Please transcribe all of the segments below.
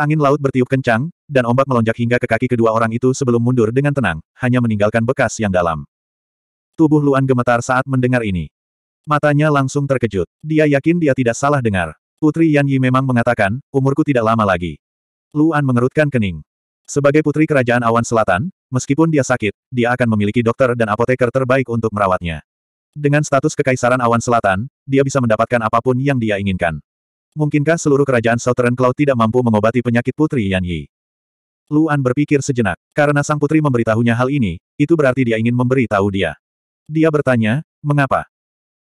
Angin laut bertiup kencang, dan ombak melonjak hingga ke kaki kedua orang itu sebelum mundur dengan tenang, hanya meninggalkan bekas yang dalam. Tubuh Luan gemetar saat mendengar ini. Matanya langsung terkejut. Dia yakin dia tidak salah dengar. Putri Yan Yi memang mengatakan, umurku tidak lama lagi. Luan mengerutkan kening. Sebagai putri kerajaan awan selatan, meskipun dia sakit, dia akan memiliki dokter dan apoteker terbaik untuk merawatnya. Dengan status kekaisaran awan selatan, dia bisa mendapatkan apapun yang dia inginkan. Mungkinkah seluruh kerajaan Southern Cloud tidak mampu mengobati penyakit Putri Yan Yi? Luan berpikir sejenak. Karena sang putri memberitahunya hal ini, itu berarti dia ingin memberi tahu dia. Dia bertanya, mengapa?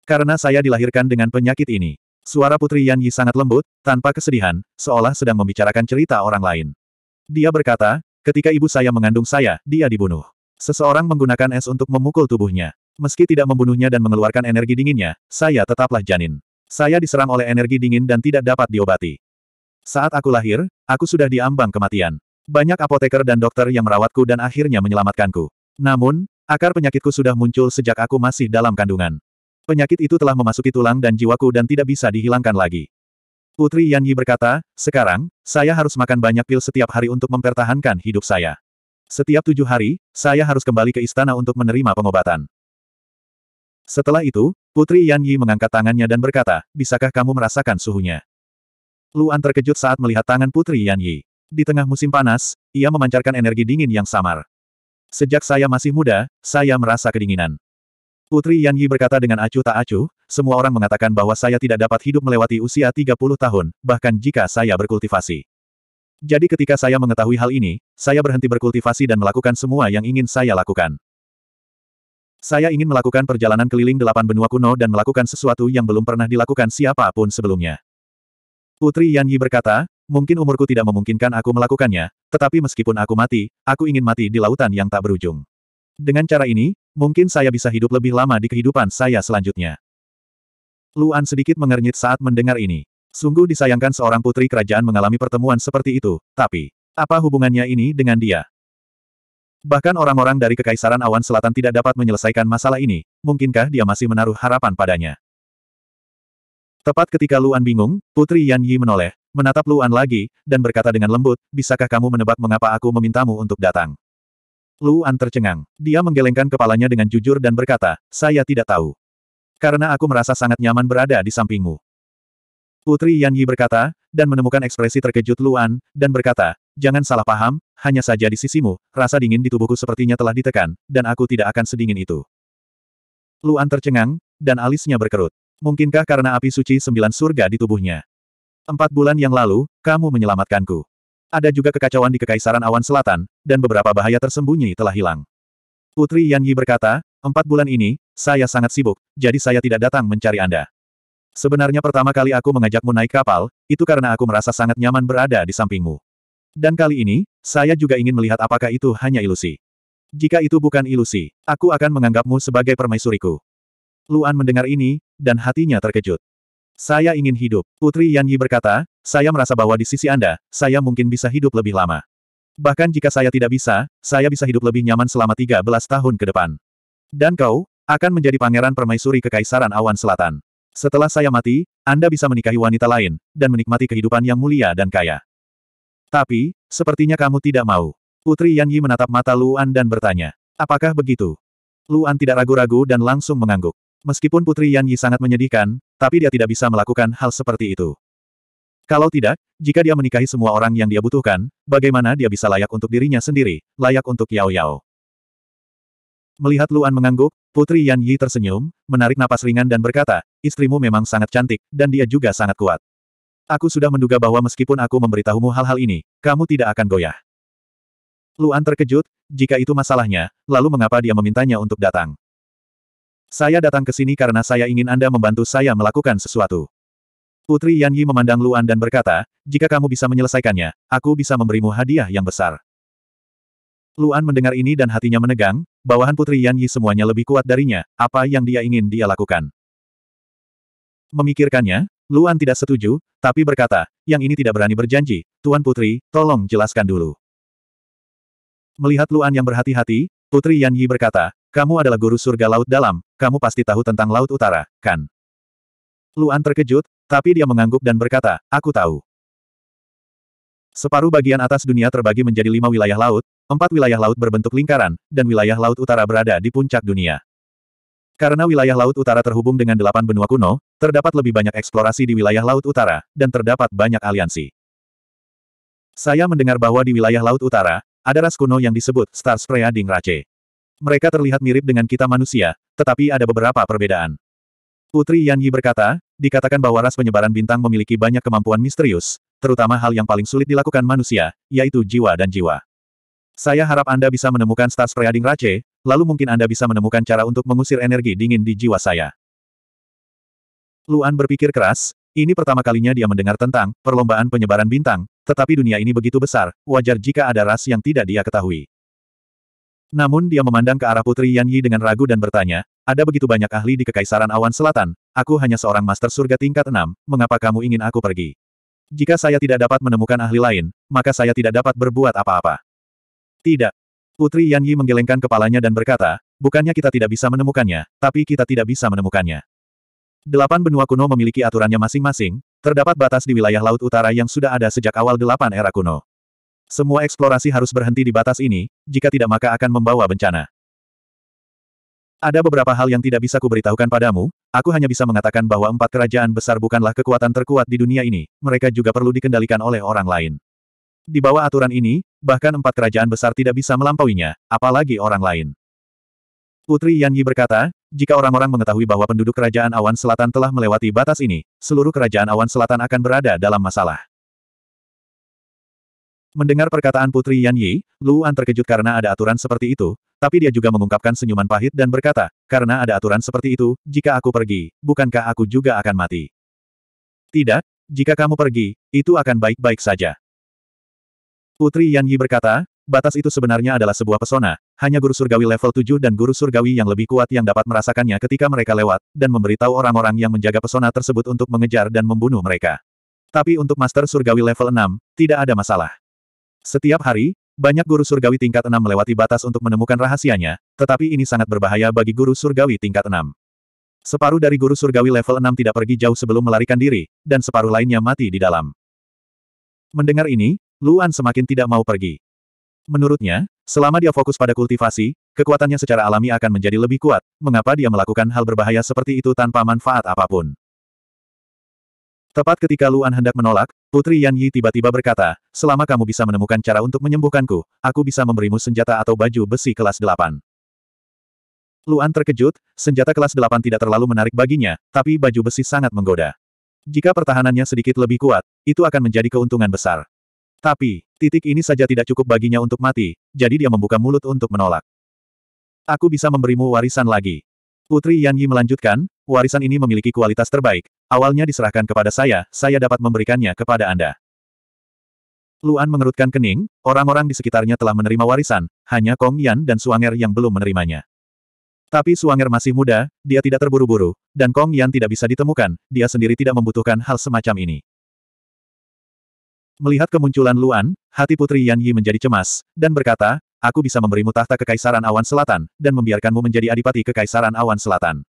Karena saya dilahirkan dengan penyakit ini. Suara putri Yan Yi sangat lembut, tanpa kesedihan, seolah sedang membicarakan cerita orang lain. Dia berkata, ketika ibu saya mengandung saya, dia dibunuh. Seseorang menggunakan es untuk memukul tubuhnya. Meski tidak membunuhnya dan mengeluarkan energi dinginnya, saya tetaplah janin. Saya diserang oleh energi dingin dan tidak dapat diobati. Saat aku lahir, aku sudah diambang kematian. Banyak apoteker dan dokter yang merawatku dan akhirnya menyelamatkanku. Namun, akar penyakitku sudah muncul sejak aku masih dalam kandungan. Penyakit itu telah memasuki tulang dan jiwaku dan tidak bisa dihilangkan lagi. Putri Yan Yi berkata, sekarang, saya harus makan banyak pil setiap hari untuk mempertahankan hidup saya. Setiap tujuh hari, saya harus kembali ke istana untuk menerima pengobatan. Setelah itu, Putri Yan Yi mengangkat tangannya dan berkata, bisakah kamu merasakan suhunya? Luan terkejut saat melihat tangan Putri Yan Yi. Di tengah musim panas, ia memancarkan energi dingin yang samar. Sejak saya masih muda, saya merasa kedinginan. Putri Yan Yi berkata dengan acuh tak acuh, semua orang mengatakan bahwa saya tidak dapat hidup melewati usia 30 tahun, bahkan jika saya berkultivasi. Jadi ketika saya mengetahui hal ini, saya berhenti berkultivasi dan melakukan semua yang ingin saya lakukan. Saya ingin melakukan perjalanan keliling delapan benua kuno dan melakukan sesuatu yang belum pernah dilakukan siapapun sebelumnya. Putri Yan Yi berkata, mungkin umurku tidak memungkinkan aku melakukannya, tetapi meskipun aku mati, aku ingin mati di lautan yang tak berujung. Dengan cara ini, mungkin saya bisa hidup lebih lama di kehidupan saya selanjutnya. Luan sedikit mengernyit saat mendengar ini. Sungguh disayangkan seorang putri kerajaan mengalami pertemuan seperti itu, tapi, apa hubungannya ini dengan dia? Bahkan orang-orang dari Kekaisaran Awan Selatan tidak dapat menyelesaikan masalah ini, mungkinkah dia masih menaruh harapan padanya? Tepat ketika Luan bingung, Putri Yan Yi menoleh, menatap Luan lagi, dan berkata dengan lembut, bisakah kamu menebak mengapa aku memintamu untuk datang? Luan tercengang. Dia menggelengkan kepalanya dengan jujur dan berkata, saya tidak tahu. Karena aku merasa sangat nyaman berada di sampingmu. Putri Yan Yi berkata, dan menemukan ekspresi terkejut Luan, dan berkata, jangan salah paham, hanya saja di sisimu, rasa dingin di tubuhku sepertinya telah ditekan, dan aku tidak akan sedingin itu. Luan tercengang, dan alisnya berkerut. Mungkinkah karena api suci sembilan surga di tubuhnya? Empat bulan yang lalu, kamu menyelamatkanku. Ada juga kekacauan di Kekaisaran Awan Selatan, dan beberapa bahaya tersembunyi telah hilang. Putri Yan Yi berkata, empat bulan ini, saya sangat sibuk, jadi saya tidak datang mencari Anda. Sebenarnya pertama kali aku mengajakmu naik kapal, itu karena aku merasa sangat nyaman berada di sampingmu. Dan kali ini, saya juga ingin melihat apakah itu hanya ilusi. Jika itu bukan ilusi, aku akan menganggapmu sebagai permaisuriku. Luan mendengar ini, dan hatinya terkejut. Saya ingin hidup. Putri Yan Yi berkata, saya merasa bahwa di sisi Anda, saya mungkin bisa hidup lebih lama. Bahkan jika saya tidak bisa, saya bisa hidup lebih nyaman selama 13 tahun ke depan. Dan kau, akan menjadi pangeran permaisuri Kekaisaran Awan Selatan. Setelah saya mati, Anda bisa menikahi wanita lain, dan menikmati kehidupan yang mulia dan kaya. Tapi, sepertinya kamu tidak mau. Putri Yan Yi menatap mata Luan dan bertanya. Apakah begitu? Luan tidak ragu-ragu dan langsung mengangguk. Meskipun Putri Yan Yi sangat menyedihkan, tapi dia tidak bisa melakukan hal seperti itu. Kalau tidak, jika dia menikahi semua orang yang dia butuhkan, bagaimana dia bisa layak untuk dirinya sendiri, layak untuk Yao Yao? Melihat Luan mengangguk, Putri Yan Yi tersenyum, menarik napas ringan dan berkata, istrimu memang sangat cantik, dan dia juga sangat kuat. Aku sudah menduga bahwa meskipun aku memberitahumu hal-hal ini, kamu tidak akan goyah. Luan terkejut, jika itu masalahnya, lalu mengapa dia memintanya untuk datang? Saya datang ke sini karena saya ingin Anda membantu saya melakukan sesuatu. Putri Yan Yi memandang Luan dan berkata, jika kamu bisa menyelesaikannya, aku bisa memberimu hadiah yang besar. Luan mendengar ini dan hatinya menegang, bawahan Putri Yan Yi semuanya lebih kuat darinya, apa yang dia ingin dia lakukan. Memikirkannya, Luan tidak setuju, tapi berkata, yang ini tidak berani berjanji, Tuan Putri, tolong jelaskan dulu. Melihat Luan yang berhati-hati, Putri Yan Yi berkata, kamu adalah guru surga laut dalam, kamu pasti tahu tentang laut utara, kan? Luan terkejut, tapi dia mengangguk dan berkata, aku tahu. Separuh bagian atas dunia terbagi menjadi lima wilayah laut, empat wilayah laut berbentuk lingkaran, dan wilayah laut utara berada di puncak dunia. Karena wilayah laut utara terhubung dengan delapan benua kuno, terdapat lebih banyak eksplorasi di wilayah laut utara, dan terdapat banyak aliansi. Saya mendengar bahwa di wilayah laut utara, ada ras kuno yang disebut Star Spreading Race. Mereka terlihat mirip dengan kita manusia, tetapi ada beberapa perbedaan. Putri Yan Yi berkata, dikatakan bahwa ras penyebaran bintang memiliki banyak kemampuan misterius, terutama hal yang paling sulit dilakukan manusia, yaitu jiwa dan jiwa. Saya harap Anda bisa menemukan Star Spreading Race, lalu mungkin Anda bisa menemukan cara untuk mengusir energi dingin di jiwa saya. Luan berpikir keras, ini pertama kalinya dia mendengar tentang perlombaan penyebaran bintang, tetapi dunia ini begitu besar, wajar jika ada ras yang tidak dia ketahui. Namun dia memandang ke arah Putri Yan Yi dengan ragu dan bertanya, ada begitu banyak ahli di Kekaisaran Awan Selatan, aku hanya seorang master surga tingkat 6, mengapa kamu ingin aku pergi? Jika saya tidak dapat menemukan ahli lain, maka saya tidak dapat berbuat apa-apa. Tidak, Putri Yan Yi menggelengkan kepalanya dan berkata, bukannya kita tidak bisa menemukannya, tapi kita tidak bisa menemukannya. Delapan benua kuno memiliki aturannya masing-masing, terdapat batas di wilayah Laut Utara yang sudah ada sejak awal delapan era kuno. Semua eksplorasi harus berhenti di batas ini, jika tidak maka akan membawa bencana. Ada beberapa hal yang tidak bisa kuberitahukan padamu, aku hanya bisa mengatakan bahwa empat kerajaan besar bukanlah kekuatan terkuat di dunia ini, mereka juga perlu dikendalikan oleh orang lain. Di bawah aturan ini, bahkan empat kerajaan besar tidak bisa melampauinya, apalagi orang lain. Putri Yan Yi berkata, jika orang-orang mengetahui bahwa penduduk Kerajaan Awan Selatan telah melewati batas ini, seluruh Kerajaan Awan Selatan akan berada dalam masalah. Mendengar perkataan Putri Yan Yi, Luan terkejut karena ada aturan seperti itu, tapi dia juga mengungkapkan senyuman pahit dan berkata, karena ada aturan seperti itu, jika aku pergi, bukankah aku juga akan mati? Tidak, jika kamu pergi, itu akan baik-baik saja. Putri Yan Yi berkata, batas itu sebenarnya adalah sebuah pesona, hanya guru surgawi level 7 dan guru surgawi yang lebih kuat yang dapat merasakannya ketika mereka lewat, dan memberitahu orang-orang yang menjaga pesona tersebut untuk mengejar dan membunuh mereka. Tapi untuk master surgawi level 6, tidak ada masalah. Setiap hari, banyak guru surgawi tingkat 6 melewati batas untuk menemukan rahasianya, tetapi ini sangat berbahaya bagi guru surgawi tingkat 6. Separuh dari guru surgawi level 6 tidak pergi jauh sebelum melarikan diri, dan separuh lainnya mati di dalam. Mendengar ini, Luan semakin tidak mau pergi. Menurutnya, selama dia fokus pada kultivasi, kekuatannya secara alami akan menjadi lebih kuat, mengapa dia melakukan hal berbahaya seperti itu tanpa manfaat apapun. Tepat ketika Luan hendak menolak, Putri Yan Yi tiba-tiba berkata, selama kamu bisa menemukan cara untuk menyembuhkanku, aku bisa memberimu senjata atau baju besi kelas 8. Luan terkejut, senjata kelas 8 tidak terlalu menarik baginya, tapi baju besi sangat menggoda. Jika pertahanannya sedikit lebih kuat, itu akan menjadi keuntungan besar. Tapi, titik ini saja tidak cukup baginya untuk mati, jadi dia membuka mulut untuk menolak. Aku bisa memberimu warisan lagi. Putri Yan Yi melanjutkan, warisan ini memiliki kualitas terbaik. Awalnya diserahkan kepada saya, saya dapat memberikannya kepada Anda. Luan mengerutkan kening, orang-orang di sekitarnya telah menerima warisan, hanya Kong Yan dan Suanger yang belum menerimanya. Tapi Suanger masih muda, dia tidak terburu-buru, dan Kong Yan tidak bisa ditemukan, dia sendiri tidak membutuhkan hal semacam ini. Melihat kemunculan Luan, hati Putri Yan Yi menjadi cemas, dan berkata, aku bisa memberimu tahta Kekaisaran Awan Selatan, dan membiarkanmu menjadi adipati Kekaisaran Awan Selatan.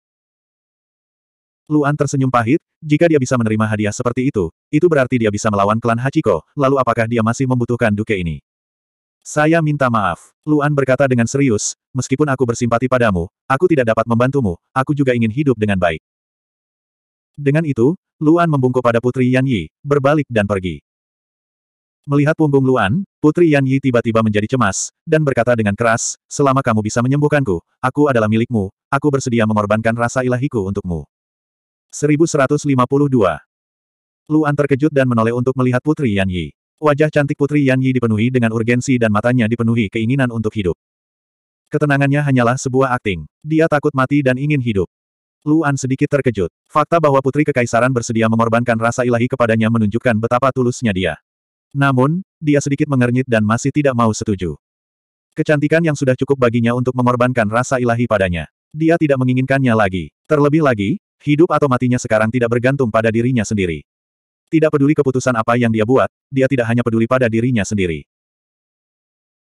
Luan tersenyum pahit, jika dia bisa menerima hadiah seperti itu, itu berarti dia bisa melawan klan Hachiko, lalu apakah dia masih membutuhkan duke ini? Saya minta maaf, Luan berkata dengan serius, meskipun aku bersimpati padamu, aku tidak dapat membantumu, aku juga ingin hidup dengan baik. Dengan itu, Luan membungkuk pada Putri Yan Yi, berbalik dan pergi. Melihat punggung Luan, Putri Yan Yi tiba-tiba menjadi cemas, dan berkata dengan keras, selama kamu bisa menyembuhkanku, aku adalah milikmu, aku bersedia mengorbankan rasa ilahiku untukmu. 1152 Luan terkejut dan menoleh untuk melihat Putri Yan Yi. Wajah cantik Putri Yan Yi dipenuhi dengan urgensi dan matanya dipenuhi keinginan untuk hidup. Ketenangannya hanyalah sebuah akting. Dia takut mati dan ingin hidup. Luan sedikit terkejut. Fakta bahwa Putri Kekaisaran bersedia mengorbankan rasa ilahi kepadanya menunjukkan betapa tulusnya dia. Namun, dia sedikit mengernyit dan masih tidak mau setuju. Kecantikan yang sudah cukup baginya untuk mengorbankan rasa ilahi padanya. Dia tidak menginginkannya lagi. Terlebih lagi, hidup atau matinya sekarang tidak bergantung pada dirinya sendiri. Tidak peduli keputusan apa yang dia buat, dia tidak hanya peduli pada dirinya sendiri.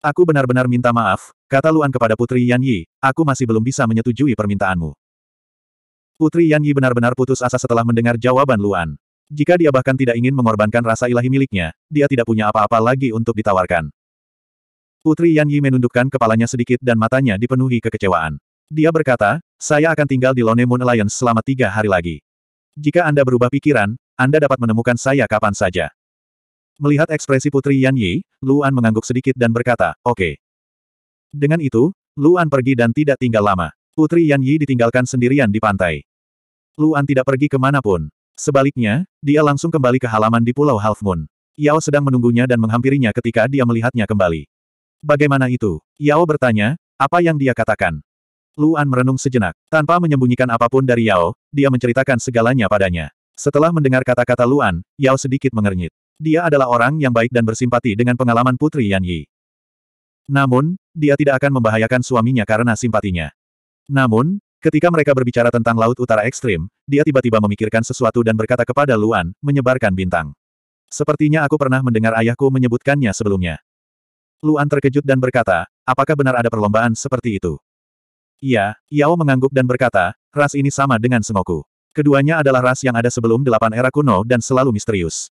Aku benar-benar minta maaf, kata Luan kepada Putri Yan Yi, aku masih belum bisa menyetujui permintaanmu. Putri Yan Yi benar-benar putus asa setelah mendengar jawaban Luan. Jika dia bahkan tidak ingin mengorbankan rasa ilahi miliknya, dia tidak punya apa-apa lagi untuk ditawarkan. Putri Yan Yi menundukkan kepalanya sedikit dan matanya dipenuhi kekecewaan. Dia berkata, saya akan tinggal di Lone Moon Alliance selama tiga hari lagi. Jika Anda berubah pikiran, Anda dapat menemukan saya kapan saja. Melihat ekspresi Putri Yan Yi, Luan mengangguk sedikit dan berkata, oke. Okay. Dengan itu, Luan pergi dan tidak tinggal lama. Putri Yan Yi ditinggalkan sendirian di pantai. Luan tidak pergi kemanapun, Sebaliknya, dia langsung kembali ke halaman di Pulau Half Moon. Yao sedang menunggunya dan menghampirinya ketika dia melihatnya kembali. Bagaimana itu? Yao bertanya, apa yang dia katakan? Luan merenung sejenak. Tanpa menyembunyikan apapun dari Yao, dia menceritakan segalanya padanya. Setelah mendengar kata-kata Luan, Yao sedikit mengernyit. Dia adalah orang yang baik dan bersimpati dengan pengalaman Putri Yan Yi. Namun, dia tidak akan membahayakan suaminya karena simpatinya. Namun, Ketika mereka berbicara tentang Laut Utara Ekstrim, dia tiba-tiba memikirkan sesuatu dan berkata kepada Luan, menyebarkan bintang. Sepertinya aku pernah mendengar ayahku menyebutkannya sebelumnya. Luan terkejut dan berkata, apakah benar ada perlombaan seperti itu? Iya, Yao mengangguk dan berkata, ras ini sama dengan Sengoku. Keduanya adalah ras yang ada sebelum delapan era kuno dan selalu misterius.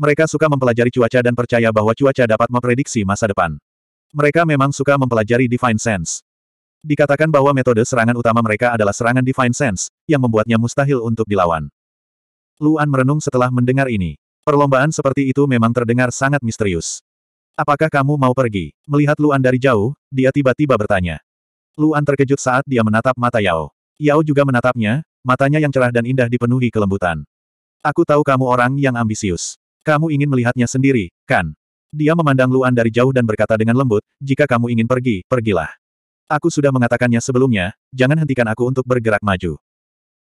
Mereka suka mempelajari cuaca dan percaya bahwa cuaca dapat memprediksi masa depan. Mereka memang suka mempelajari Divine Sense. Dikatakan bahwa metode serangan utama mereka adalah serangan Divine Sense, yang membuatnya mustahil untuk dilawan. Luan merenung setelah mendengar ini. Perlombaan seperti itu memang terdengar sangat misterius. Apakah kamu mau pergi? Melihat Luan dari jauh, dia tiba-tiba bertanya. Luan terkejut saat dia menatap mata Yao. Yao juga menatapnya, matanya yang cerah dan indah dipenuhi kelembutan. Aku tahu kamu orang yang ambisius. Kamu ingin melihatnya sendiri, kan? Dia memandang Luan dari jauh dan berkata dengan lembut, jika kamu ingin pergi, pergilah. Aku sudah mengatakannya sebelumnya, jangan hentikan aku untuk bergerak maju.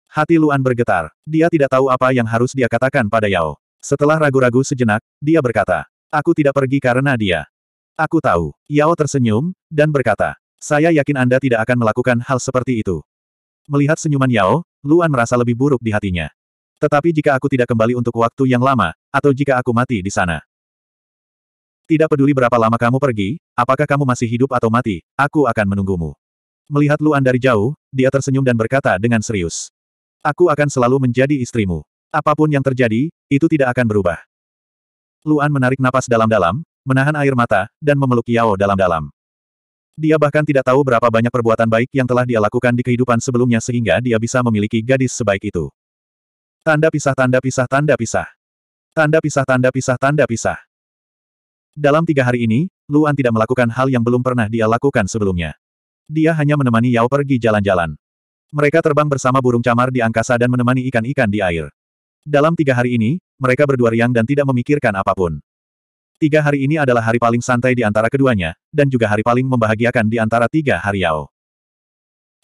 Hati Luan bergetar. Dia tidak tahu apa yang harus dia katakan pada Yao. Setelah ragu-ragu sejenak, dia berkata, Aku tidak pergi karena dia. Aku tahu. Yao tersenyum, dan berkata, Saya yakin Anda tidak akan melakukan hal seperti itu. Melihat senyuman Yao, Luan merasa lebih buruk di hatinya. Tetapi jika aku tidak kembali untuk waktu yang lama, atau jika aku mati di sana. Tidak peduli berapa lama kamu pergi, Apakah kamu masih hidup atau mati, aku akan menunggumu. Melihat Luan dari jauh, dia tersenyum dan berkata dengan serius. Aku akan selalu menjadi istrimu. Apapun yang terjadi, itu tidak akan berubah. Luan menarik napas dalam-dalam, menahan air mata, dan memeluk Yao dalam-dalam. Dia bahkan tidak tahu berapa banyak perbuatan baik yang telah dia lakukan di kehidupan sebelumnya sehingga dia bisa memiliki gadis sebaik itu. Tanda pisah tanda pisah tanda pisah. Tanda pisah tanda pisah tanda pisah. Dalam tiga hari ini, Luan tidak melakukan hal yang belum pernah dia lakukan sebelumnya. Dia hanya menemani Yao pergi jalan-jalan. Mereka terbang bersama burung camar di angkasa dan menemani ikan-ikan di air. Dalam tiga hari ini, mereka berdua riang dan tidak memikirkan apapun. Tiga hari ini adalah hari paling santai di antara keduanya, dan juga hari paling membahagiakan di antara tiga hari Yao.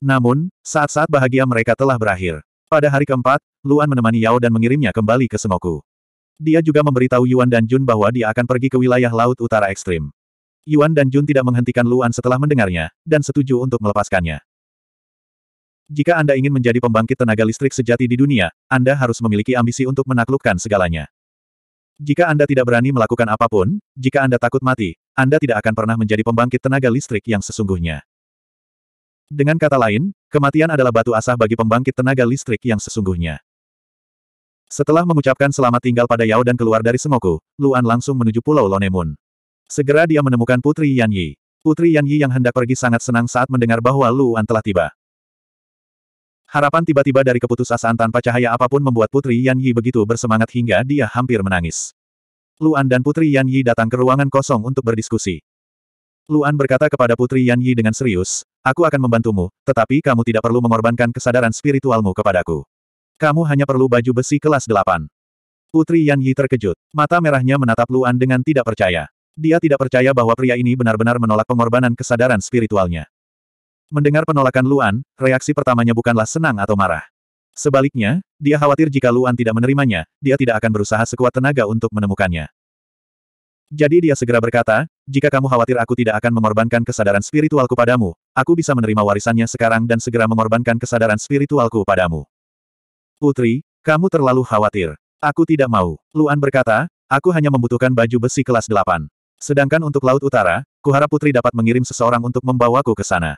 Namun, saat-saat bahagia mereka telah berakhir. Pada hari keempat, Luan menemani Yao dan mengirimnya kembali ke semoku. Dia juga memberitahu Yuan dan Jun bahwa dia akan pergi ke wilayah laut utara ekstrim. Yuan dan Jun tidak menghentikan Luan setelah mendengarnya, dan setuju untuk melepaskannya. Jika Anda ingin menjadi pembangkit tenaga listrik sejati di dunia, Anda harus memiliki ambisi untuk menaklukkan segalanya. Jika Anda tidak berani melakukan apapun, jika Anda takut mati, Anda tidak akan pernah menjadi pembangkit tenaga listrik yang sesungguhnya. Dengan kata lain, kematian adalah batu asah bagi pembangkit tenaga listrik yang sesungguhnya. Setelah mengucapkan selamat tinggal pada Yao dan keluar dari Sengoku, Luan langsung menuju Pulau Lonemun. Segera dia menemukan Putri Yan Yi. Putri Yan Yi yang hendak pergi sangat senang saat mendengar bahwa Luan telah tiba. Harapan tiba-tiba dari keputusasaan tanpa cahaya apapun membuat Putri Yan Yi begitu bersemangat hingga dia hampir menangis. Luan dan Putri Yan Yi datang ke ruangan kosong untuk berdiskusi. Luan berkata kepada Putri Yan Yi dengan serius, Aku akan membantumu, tetapi kamu tidak perlu mengorbankan kesadaran spiritualmu kepadaku. Kamu hanya perlu baju besi kelas 8. Putri Yan Yi terkejut. Mata merahnya menatap Luan dengan tidak percaya. Dia tidak percaya bahwa pria ini benar-benar menolak pengorbanan kesadaran spiritualnya. Mendengar penolakan Luan, reaksi pertamanya bukanlah senang atau marah. Sebaliknya, dia khawatir jika Luan tidak menerimanya, dia tidak akan berusaha sekuat tenaga untuk menemukannya. Jadi dia segera berkata, jika kamu khawatir aku tidak akan mengorbankan kesadaran spiritualku padamu, aku bisa menerima warisannya sekarang dan segera mengorbankan kesadaran spiritualku padamu. Putri, kamu terlalu khawatir. Aku tidak mau. Luan berkata, aku hanya membutuhkan baju besi kelas 8. Sedangkan untuk Laut Utara, kuharap Putri dapat mengirim seseorang untuk membawaku ke sana.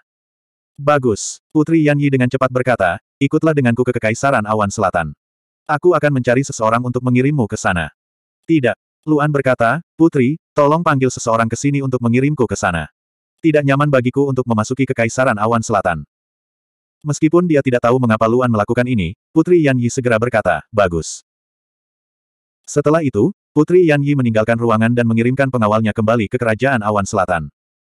Bagus. Putri Yan Yi dengan cepat berkata, ikutlah denganku ke Kekaisaran Awan Selatan. Aku akan mencari seseorang untuk mengirimmu ke sana. Tidak. Luan berkata, Putri, tolong panggil seseorang ke sini untuk mengirimku ke sana. Tidak nyaman bagiku untuk memasuki Kekaisaran Awan Selatan. Meskipun dia tidak tahu mengapa Luan melakukan ini, Putri Yan Yi segera berkata, bagus. Setelah itu, Putri Yan Yi meninggalkan ruangan dan mengirimkan pengawalnya kembali ke Kerajaan Awan Selatan.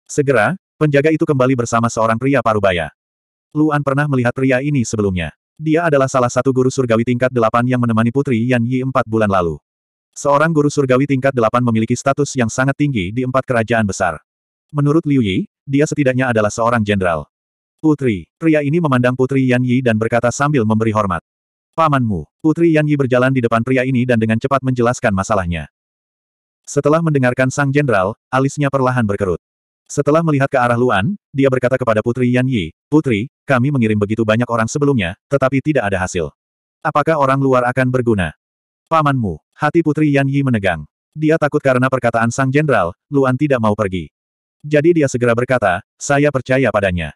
Segera, penjaga itu kembali bersama seorang pria parubaya. Luan pernah melihat pria ini sebelumnya. Dia adalah salah satu guru surgawi tingkat delapan yang menemani Putri Yan Yi empat bulan lalu. Seorang guru surgawi tingkat delapan memiliki status yang sangat tinggi di empat kerajaan besar. Menurut Liu Yi, dia setidaknya adalah seorang jenderal. Putri, pria ini memandang Putri Yan Yi dan berkata sambil memberi hormat. Pamanmu, Putri Yan Yi berjalan di depan pria ini dan dengan cepat menjelaskan masalahnya. Setelah mendengarkan sang jenderal, alisnya perlahan berkerut. Setelah melihat ke arah Luan, dia berkata kepada Putri Yan Yi, Putri, kami mengirim begitu banyak orang sebelumnya, tetapi tidak ada hasil. Apakah orang luar akan berguna? Pamanmu, hati Putri Yan Yi menegang. Dia takut karena perkataan sang jenderal, Luan tidak mau pergi. Jadi dia segera berkata, saya percaya padanya.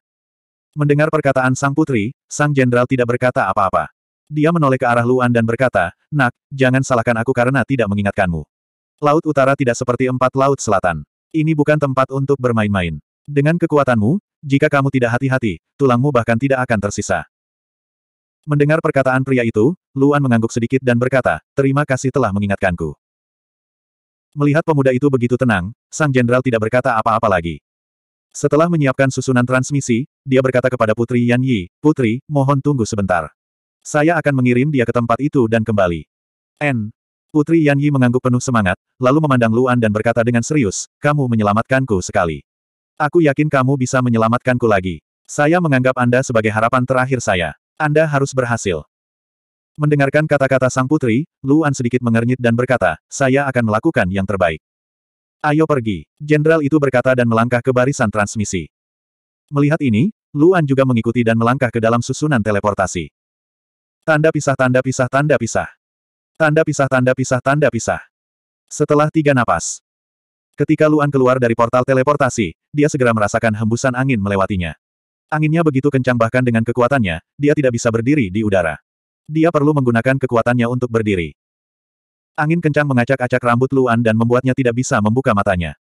Mendengar perkataan sang putri, sang jenderal tidak berkata apa-apa. Dia menoleh ke arah Luan dan berkata, Nak, jangan salahkan aku karena tidak mengingatkanmu. Laut utara tidak seperti empat laut selatan. Ini bukan tempat untuk bermain-main. Dengan kekuatanmu, jika kamu tidak hati-hati, tulangmu bahkan tidak akan tersisa. Mendengar perkataan pria itu, Luan mengangguk sedikit dan berkata, Terima kasih telah mengingatkanku. Melihat pemuda itu begitu tenang, sang jenderal tidak berkata apa-apa lagi. Setelah menyiapkan susunan transmisi, dia berkata kepada Putri Yan Yi, Putri, mohon tunggu sebentar. Saya akan mengirim dia ke tempat itu dan kembali. N. Putri Yan Yi mengangguk penuh semangat, lalu memandang Luan dan berkata dengan serius, kamu menyelamatkanku sekali. Aku yakin kamu bisa menyelamatkanku lagi. Saya menganggap Anda sebagai harapan terakhir saya. Anda harus berhasil. Mendengarkan kata-kata sang putri, Luan sedikit mengernyit dan berkata, saya akan melakukan yang terbaik. Ayo pergi, jenderal itu berkata dan melangkah ke barisan transmisi. Melihat ini, Luan juga mengikuti dan melangkah ke dalam susunan teleportasi. Tanda pisah tanda pisah tanda pisah. Tanda pisah tanda pisah tanda pisah. Setelah tiga napas. Ketika Luan keluar dari portal teleportasi, dia segera merasakan hembusan angin melewatinya. Anginnya begitu kencang bahkan dengan kekuatannya, dia tidak bisa berdiri di udara. Dia perlu menggunakan kekuatannya untuk berdiri. Angin kencang mengacak-acak rambut Luan dan membuatnya tidak bisa membuka matanya.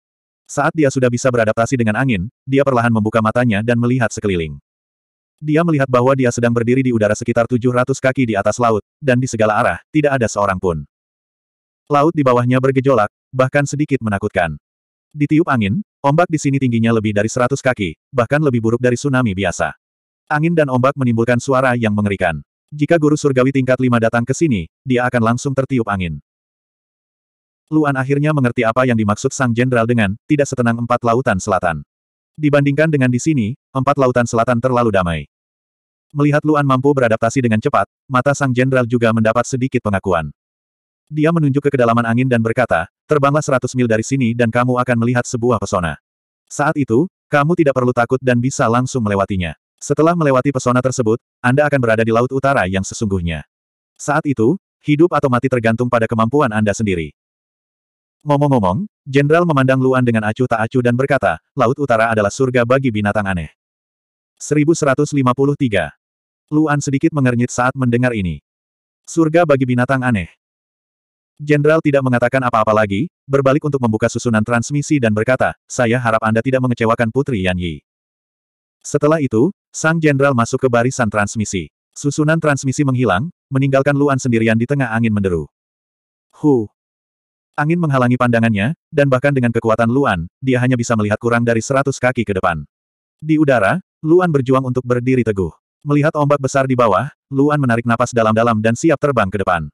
Saat dia sudah bisa beradaptasi dengan angin, dia perlahan membuka matanya dan melihat sekeliling. Dia melihat bahwa dia sedang berdiri di udara sekitar 700 kaki di atas laut, dan di segala arah, tidak ada seorang pun. Laut di bawahnya bergejolak, bahkan sedikit menakutkan. Ditiup angin, ombak di sini tingginya lebih dari 100 kaki, bahkan lebih buruk dari tsunami biasa. Angin dan ombak menimbulkan suara yang mengerikan. Jika guru surgawi tingkat 5 datang ke sini, dia akan langsung tertiup angin. Luan akhirnya mengerti apa yang dimaksud sang jenderal dengan tidak setenang empat lautan selatan. Dibandingkan dengan di sini, empat lautan selatan terlalu damai. Melihat Luan mampu beradaptasi dengan cepat, mata sang jenderal juga mendapat sedikit pengakuan. Dia menunjuk ke kedalaman angin dan berkata, terbanglah seratus mil dari sini dan kamu akan melihat sebuah pesona. Saat itu, kamu tidak perlu takut dan bisa langsung melewatinya. Setelah melewati pesona tersebut, Anda akan berada di Laut Utara yang sesungguhnya. Saat itu, hidup atau mati tergantung pada kemampuan Anda sendiri. Ngomong-ngomong, Jenderal memandang Luan dengan acuh tak acuh dan berkata, Laut Utara adalah surga bagi binatang aneh. 1153. Luan sedikit mengernyit saat mendengar ini. Surga bagi binatang aneh. Jenderal tidak mengatakan apa-apa lagi, berbalik untuk membuka susunan transmisi dan berkata, saya harap Anda tidak mengecewakan Putri Yan Yi. Setelah itu, sang jenderal masuk ke barisan transmisi. Susunan transmisi menghilang, meninggalkan Luan sendirian di tengah angin menderu. Hu! Angin menghalangi pandangannya, dan bahkan dengan kekuatan Luan, dia hanya bisa melihat kurang dari seratus kaki ke depan. Di udara, Luan berjuang untuk berdiri teguh. Melihat ombak besar di bawah, Luan menarik napas dalam-dalam dan siap terbang ke depan.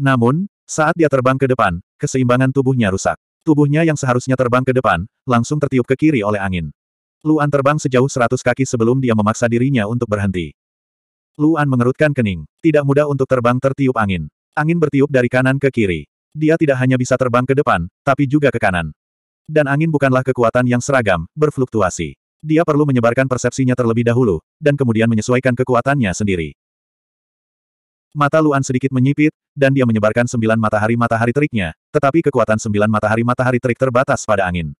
Namun, saat dia terbang ke depan, keseimbangan tubuhnya rusak. Tubuhnya yang seharusnya terbang ke depan, langsung tertiup ke kiri oleh angin. Luan terbang sejauh seratus kaki sebelum dia memaksa dirinya untuk berhenti. Luan mengerutkan kening. Tidak mudah untuk terbang tertiup angin. Angin bertiup dari kanan ke kiri. Dia tidak hanya bisa terbang ke depan, tapi juga ke kanan. Dan angin bukanlah kekuatan yang seragam, berfluktuasi. Dia perlu menyebarkan persepsinya terlebih dahulu, dan kemudian menyesuaikan kekuatannya sendiri. Mata Luan sedikit menyipit, dan dia menyebarkan sembilan matahari-matahari teriknya, tetapi kekuatan sembilan matahari-matahari terik terbatas pada angin.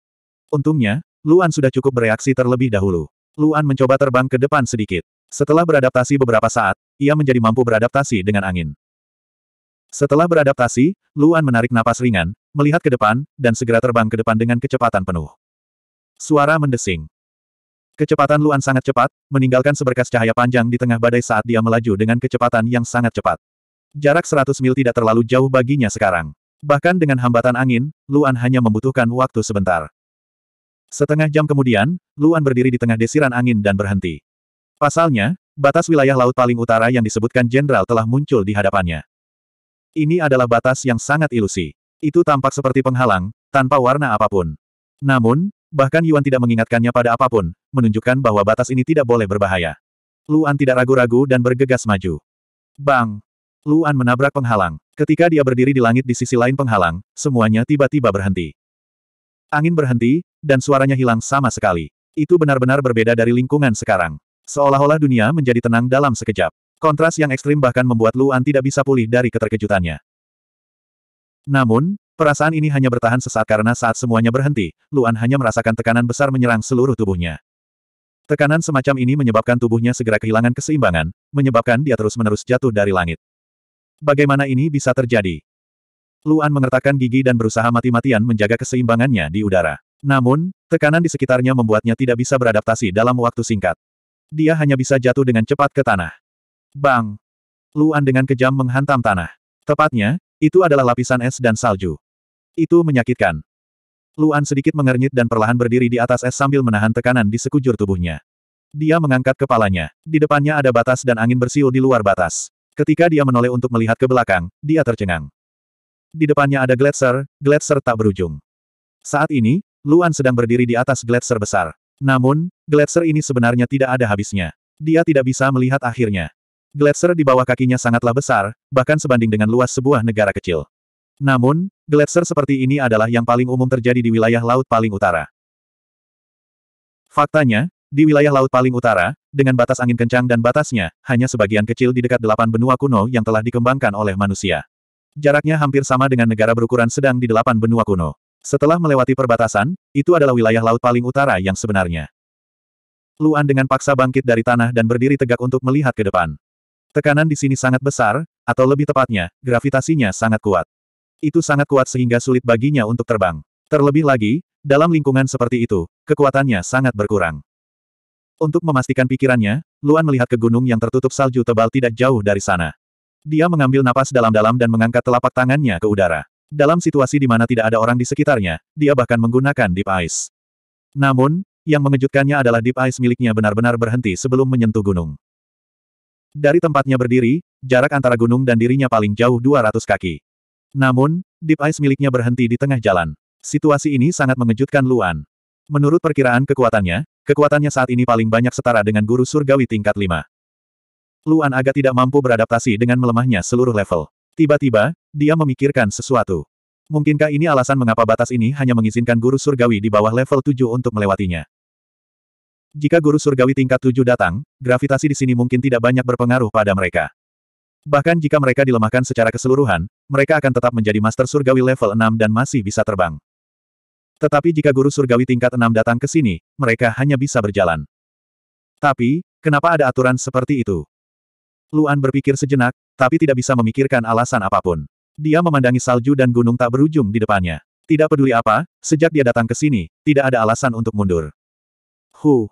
Untungnya, Luan sudah cukup bereaksi terlebih dahulu. Luan mencoba terbang ke depan sedikit. Setelah beradaptasi beberapa saat, ia menjadi mampu beradaptasi dengan angin. Setelah beradaptasi, Luan menarik napas ringan, melihat ke depan, dan segera terbang ke depan dengan kecepatan penuh. Suara mendesing. Kecepatan Luan sangat cepat, meninggalkan seberkas cahaya panjang di tengah badai saat dia melaju dengan kecepatan yang sangat cepat. Jarak 100 mil tidak terlalu jauh baginya sekarang. Bahkan dengan hambatan angin, Luan hanya membutuhkan waktu sebentar. Setengah jam kemudian, Luan berdiri di tengah desiran angin dan berhenti. Pasalnya, batas wilayah laut paling utara yang disebutkan jenderal telah muncul di hadapannya. Ini adalah batas yang sangat ilusi. Itu tampak seperti penghalang, tanpa warna apapun. Namun, bahkan Yuan tidak mengingatkannya pada apapun, menunjukkan bahwa batas ini tidak boleh berbahaya. Luan tidak ragu-ragu dan bergegas maju. Bang! Luan menabrak penghalang. Ketika dia berdiri di langit di sisi lain penghalang, semuanya tiba-tiba berhenti. Angin berhenti, dan suaranya hilang sama sekali. Itu benar-benar berbeda dari lingkungan sekarang. Seolah-olah dunia menjadi tenang dalam sekejap. Kontras yang ekstrim bahkan membuat Luan tidak bisa pulih dari keterkejutannya. Namun, perasaan ini hanya bertahan sesaat karena saat semuanya berhenti, Luan hanya merasakan tekanan besar menyerang seluruh tubuhnya. Tekanan semacam ini menyebabkan tubuhnya segera kehilangan keseimbangan, menyebabkan dia terus-menerus jatuh dari langit. Bagaimana ini bisa terjadi? Luan mengertakkan gigi dan berusaha mati-matian menjaga keseimbangannya di udara. Namun, tekanan di sekitarnya membuatnya tidak bisa beradaptasi dalam waktu singkat. Dia hanya bisa jatuh dengan cepat ke tanah. Bang! Luan dengan kejam menghantam tanah. Tepatnya, itu adalah lapisan es dan salju. Itu menyakitkan. Luan sedikit mengernyit dan perlahan berdiri di atas es sambil menahan tekanan di sekujur tubuhnya. Dia mengangkat kepalanya. Di depannya ada batas dan angin bersiul di luar batas. Ketika dia menoleh untuk melihat ke belakang, dia tercengang. Di depannya ada gletser, gletser tak berujung. Saat ini, Luan sedang berdiri di atas gletser besar. Namun, gletser ini sebenarnya tidak ada habisnya. Dia tidak bisa melihat akhirnya. Gletser di bawah kakinya sangatlah besar, bahkan sebanding dengan luas sebuah negara kecil. Namun, gletser seperti ini adalah yang paling umum terjadi di wilayah laut paling utara. Faktanya, di wilayah laut paling utara, dengan batas angin kencang dan batasnya, hanya sebagian kecil di dekat delapan benua kuno yang telah dikembangkan oleh manusia. Jaraknya hampir sama dengan negara berukuran sedang di delapan benua kuno. Setelah melewati perbatasan, itu adalah wilayah laut paling utara yang sebenarnya. Luan dengan paksa bangkit dari tanah dan berdiri tegak untuk melihat ke depan. Tekanan di sini sangat besar, atau lebih tepatnya, gravitasinya sangat kuat. Itu sangat kuat sehingga sulit baginya untuk terbang. Terlebih lagi, dalam lingkungan seperti itu, kekuatannya sangat berkurang. Untuk memastikan pikirannya, Luan melihat ke gunung yang tertutup salju tebal tidak jauh dari sana. Dia mengambil napas dalam-dalam dan mengangkat telapak tangannya ke udara. Dalam situasi di mana tidak ada orang di sekitarnya, dia bahkan menggunakan Deep Ice. Namun, yang mengejutkannya adalah Deep Ice miliknya benar-benar berhenti sebelum menyentuh gunung. Dari tempatnya berdiri, jarak antara gunung dan dirinya paling jauh 200 kaki. Namun, Deep Ice miliknya berhenti di tengah jalan. Situasi ini sangat mengejutkan Luan. Menurut perkiraan kekuatannya, kekuatannya saat ini paling banyak setara dengan guru surgawi tingkat 5. Luan agak tidak mampu beradaptasi dengan melemahnya seluruh level. Tiba-tiba, dia memikirkan sesuatu. Mungkinkah ini alasan mengapa batas ini hanya mengizinkan guru surgawi di bawah level 7 untuk melewatinya? Jika guru surgawi tingkat tujuh datang, gravitasi di sini mungkin tidak banyak berpengaruh pada mereka. Bahkan jika mereka dilemahkan secara keseluruhan, mereka akan tetap menjadi master surgawi level 6 dan masih bisa terbang. Tetapi jika guru surgawi tingkat 6 datang ke sini, mereka hanya bisa berjalan. Tapi, kenapa ada aturan seperti itu? Luan berpikir sejenak, tapi tidak bisa memikirkan alasan apapun. Dia memandangi salju dan gunung tak berujung di depannya. Tidak peduli apa, sejak dia datang ke sini, tidak ada alasan untuk mundur. Huh,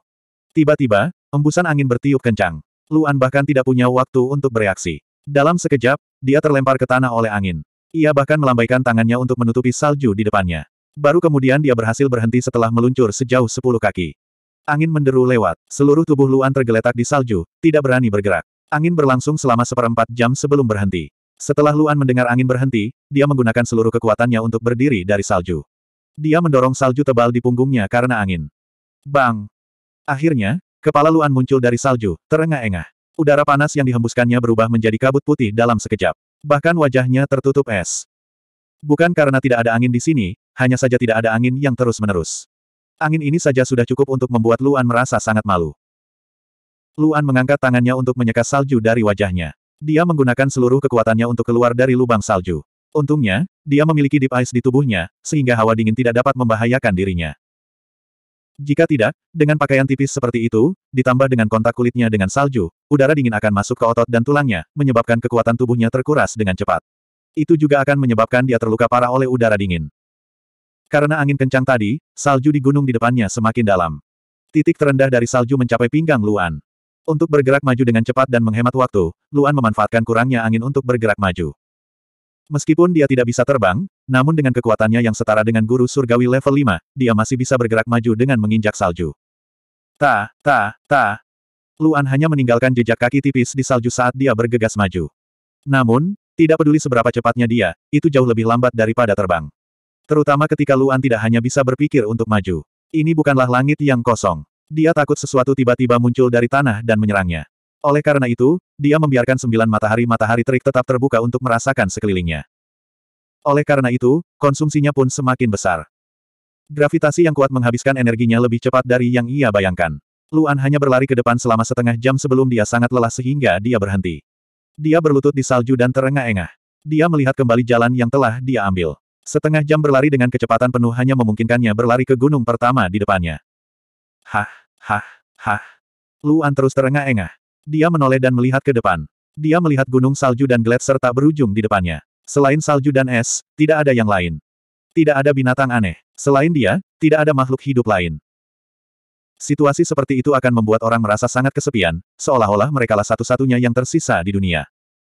Tiba-tiba, embusan angin bertiup kencang. Luan bahkan tidak punya waktu untuk bereaksi. Dalam sekejap, dia terlempar ke tanah oleh angin. Ia bahkan melambaikan tangannya untuk menutupi salju di depannya. Baru kemudian dia berhasil berhenti setelah meluncur sejauh sepuluh kaki. Angin menderu lewat, seluruh tubuh Luan tergeletak di salju, tidak berani bergerak. Angin berlangsung selama seperempat jam sebelum berhenti. Setelah Luan mendengar angin berhenti, dia menggunakan seluruh kekuatannya untuk berdiri dari salju. Dia mendorong salju tebal di punggungnya karena angin. Bang! Akhirnya, kepala Luan muncul dari salju, terengah-engah. Udara panas yang dihembuskannya berubah menjadi kabut putih dalam sekejap. Bahkan wajahnya tertutup es. Bukan karena tidak ada angin di sini, hanya saja tidak ada angin yang terus-menerus. Angin ini saja sudah cukup untuk membuat Luan merasa sangat malu. Luan mengangkat tangannya untuk menyeka salju dari wajahnya. Dia menggunakan seluruh kekuatannya untuk keluar dari lubang salju. Untungnya, dia memiliki deep ice di tubuhnya, sehingga hawa dingin tidak dapat membahayakan dirinya. Jika tidak, dengan pakaian tipis seperti itu, ditambah dengan kontak kulitnya dengan salju, udara dingin akan masuk ke otot dan tulangnya, menyebabkan kekuatan tubuhnya terkuras dengan cepat. Itu juga akan menyebabkan dia terluka parah oleh udara dingin. Karena angin kencang tadi, salju di gunung di depannya semakin dalam. Titik terendah dari salju mencapai pinggang Luan. Untuk bergerak maju dengan cepat dan menghemat waktu, Luan memanfaatkan kurangnya angin untuk bergerak maju. Meskipun dia tidak bisa terbang, namun dengan kekuatannya yang setara dengan guru surgawi level 5, dia masih bisa bergerak maju dengan menginjak salju. Ta, ta, ta. Luan hanya meninggalkan jejak kaki tipis di salju saat dia bergegas maju. Namun, tidak peduli seberapa cepatnya dia, itu jauh lebih lambat daripada terbang. Terutama ketika Luan tidak hanya bisa berpikir untuk maju. Ini bukanlah langit yang kosong. Dia takut sesuatu tiba-tiba muncul dari tanah dan menyerangnya. Oleh karena itu, dia membiarkan sembilan matahari-matahari terik tetap terbuka untuk merasakan sekelilingnya. Oleh karena itu, konsumsinya pun semakin besar. Gravitasi yang kuat menghabiskan energinya lebih cepat dari yang ia bayangkan. Luan hanya berlari ke depan selama setengah jam sebelum dia sangat lelah sehingga dia berhenti. Dia berlutut di salju dan terengah-engah. Dia melihat kembali jalan yang telah dia ambil. Setengah jam berlari dengan kecepatan penuh hanya memungkinkannya berlari ke gunung pertama di depannya. Hah, hah, hah. Luan terus terengah-engah. Dia menoleh dan melihat ke depan. Dia melihat gunung salju dan gletser tak berujung di depannya. Selain salju dan es, tidak ada yang lain. Tidak ada binatang aneh. Selain dia, tidak ada makhluk hidup lain. Situasi seperti itu akan membuat orang merasa sangat kesepian, seolah-olah merekalah satu-satunya yang tersisa di dunia.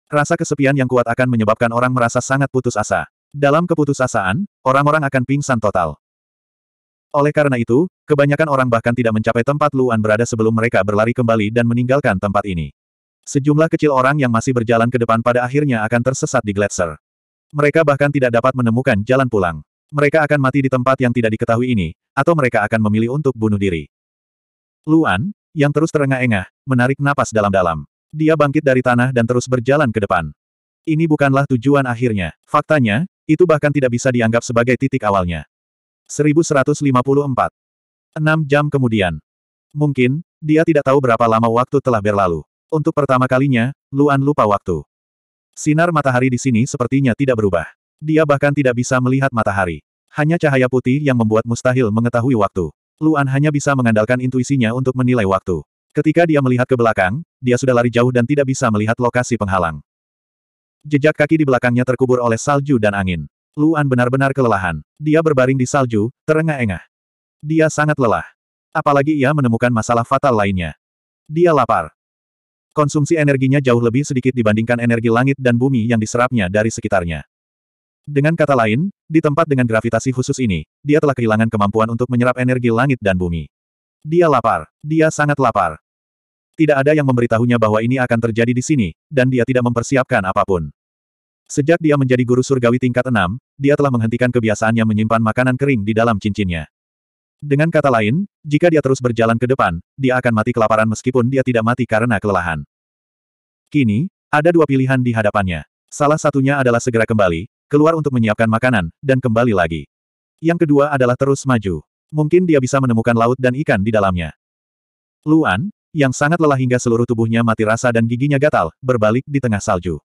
Rasa kesepian yang kuat akan menyebabkan orang merasa sangat putus asa. Dalam keputusasaan, orang-orang akan pingsan total. Oleh karena itu, kebanyakan orang bahkan tidak mencapai tempat Luan berada sebelum mereka berlari kembali dan meninggalkan tempat ini. Sejumlah kecil orang yang masih berjalan ke depan pada akhirnya akan tersesat di gletser. Mereka bahkan tidak dapat menemukan jalan pulang. Mereka akan mati di tempat yang tidak diketahui ini, atau mereka akan memilih untuk bunuh diri. Luan, yang terus terengah-engah, menarik napas dalam-dalam. Dia bangkit dari tanah dan terus berjalan ke depan. Ini bukanlah tujuan akhirnya. Faktanya, itu bahkan tidak bisa dianggap sebagai titik awalnya. 1154. Enam jam kemudian. Mungkin, dia tidak tahu berapa lama waktu telah berlalu. Untuk pertama kalinya, Luan lupa waktu. Sinar matahari di sini sepertinya tidak berubah. Dia bahkan tidak bisa melihat matahari. Hanya cahaya putih yang membuat mustahil mengetahui waktu. Luan hanya bisa mengandalkan intuisinya untuk menilai waktu. Ketika dia melihat ke belakang, dia sudah lari jauh dan tidak bisa melihat lokasi penghalang. Jejak kaki di belakangnya terkubur oleh salju dan angin. Luan benar-benar kelelahan. Dia berbaring di salju, terengah-engah. Dia sangat lelah. Apalagi ia menemukan masalah fatal lainnya. Dia lapar. Konsumsi energinya jauh lebih sedikit dibandingkan energi langit dan bumi yang diserapnya dari sekitarnya. Dengan kata lain, di tempat dengan gravitasi khusus ini, dia telah kehilangan kemampuan untuk menyerap energi langit dan bumi. Dia lapar. Dia sangat lapar. Tidak ada yang memberitahunya bahwa ini akan terjadi di sini, dan dia tidak mempersiapkan apapun. Sejak dia menjadi guru surgawi tingkat 6, dia telah menghentikan kebiasaannya menyimpan makanan kering di dalam cincinnya. Dengan kata lain, jika dia terus berjalan ke depan, dia akan mati kelaparan meskipun dia tidak mati karena kelelahan. Kini, ada dua pilihan di hadapannya. Salah satunya adalah segera kembali, keluar untuk menyiapkan makanan, dan kembali lagi. Yang kedua adalah terus maju. Mungkin dia bisa menemukan laut dan ikan di dalamnya. Luan, yang sangat lelah hingga seluruh tubuhnya mati rasa dan giginya gatal, berbalik di tengah salju.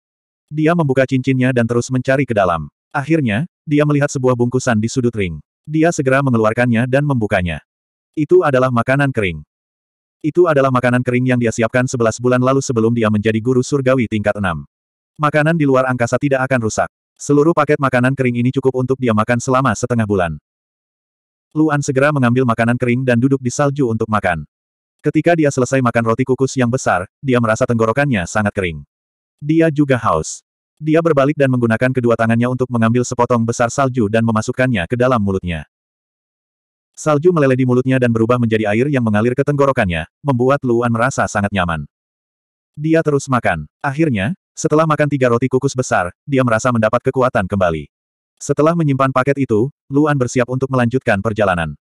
Dia membuka cincinnya dan terus mencari ke dalam. Akhirnya, dia melihat sebuah bungkusan di sudut ring. Dia segera mengeluarkannya dan membukanya. Itu adalah makanan kering. Itu adalah makanan kering yang dia siapkan sebelas bulan lalu sebelum dia menjadi guru surgawi tingkat enam. Makanan di luar angkasa tidak akan rusak. Seluruh paket makanan kering ini cukup untuk dia makan selama setengah bulan. Luan segera mengambil makanan kering dan duduk di salju untuk makan. Ketika dia selesai makan roti kukus yang besar, dia merasa tenggorokannya sangat kering. Dia juga haus. Dia berbalik dan menggunakan kedua tangannya untuk mengambil sepotong besar salju dan memasukkannya ke dalam mulutnya. Salju meleleh di mulutnya dan berubah menjadi air yang mengalir ke tenggorokannya, membuat Luan merasa sangat nyaman. Dia terus makan. Akhirnya, setelah makan tiga roti kukus besar, dia merasa mendapat kekuatan kembali. Setelah menyimpan paket itu, Luan bersiap untuk melanjutkan perjalanan.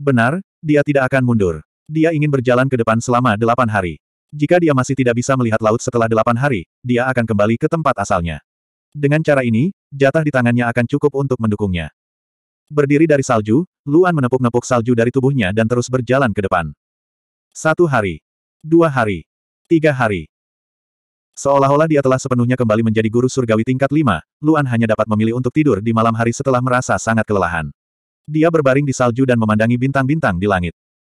Benar, dia tidak akan mundur. Dia ingin berjalan ke depan selama delapan hari. Jika dia masih tidak bisa melihat laut setelah delapan hari, dia akan kembali ke tempat asalnya. Dengan cara ini, jatah di tangannya akan cukup untuk mendukungnya. Berdiri dari salju, Luan menepuk-nepuk salju dari tubuhnya dan terus berjalan ke depan. Satu hari. Dua hari. Tiga hari. Seolah-olah dia telah sepenuhnya kembali menjadi guru surgawi tingkat lima, Luan hanya dapat memilih untuk tidur di malam hari setelah merasa sangat kelelahan. Dia berbaring di salju dan memandangi bintang-bintang di langit.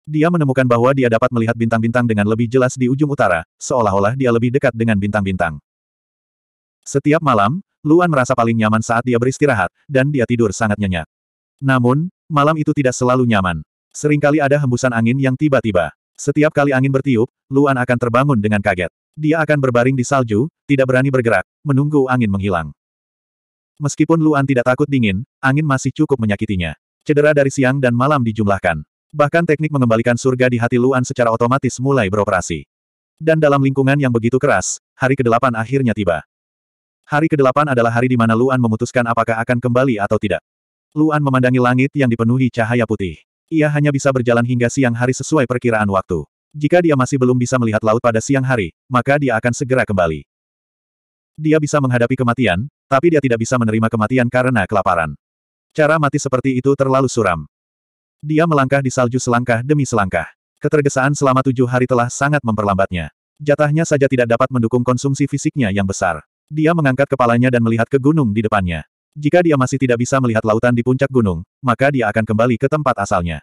Dia menemukan bahwa dia dapat melihat bintang-bintang dengan lebih jelas di ujung utara, seolah-olah dia lebih dekat dengan bintang-bintang. Setiap malam, Luan merasa paling nyaman saat dia beristirahat, dan dia tidur sangat nyenyak. Namun, malam itu tidak selalu nyaman. Seringkali ada hembusan angin yang tiba-tiba. Setiap kali angin bertiup, Luan akan terbangun dengan kaget. Dia akan berbaring di salju, tidak berani bergerak, menunggu angin menghilang. Meskipun Luan tidak takut dingin, angin masih cukup menyakitinya. Cedera dari siang dan malam dijumlahkan. Bahkan teknik mengembalikan surga di hati Luan secara otomatis mulai beroperasi. Dan dalam lingkungan yang begitu keras, hari ke-8 akhirnya tiba. Hari ke-8 adalah hari di mana Luan memutuskan apakah akan kembali atau tidak. Luan memandangi langit yang dipenuhi cahaya putih. Ia hanya bisa berjalan hingga siang hari sesuai perkiraan waktu. Jika dia masih belum bisa melihat laut pada siang hari, maka dia akan segera kembali. Dia bisa menghadapi kematian, tapi dia tidak bisa menerima kematian karena kelaparan. Cara mati seperti itu terlalu suram. Dia melangkah di salju selangkah demi selangkah. Ketergesaan selama tujuh hari telah sangat memperlambatnya. Jatahnya saja tidak dapat mendukung konsumsi fisiknya yang besar. Dia mengangkat kepalanya dan melihat ke gunung di depannya. Jika dia masih tidak bisa melihat lautan di puncak gunung, maka dia akan kembali ke tempat asalnya.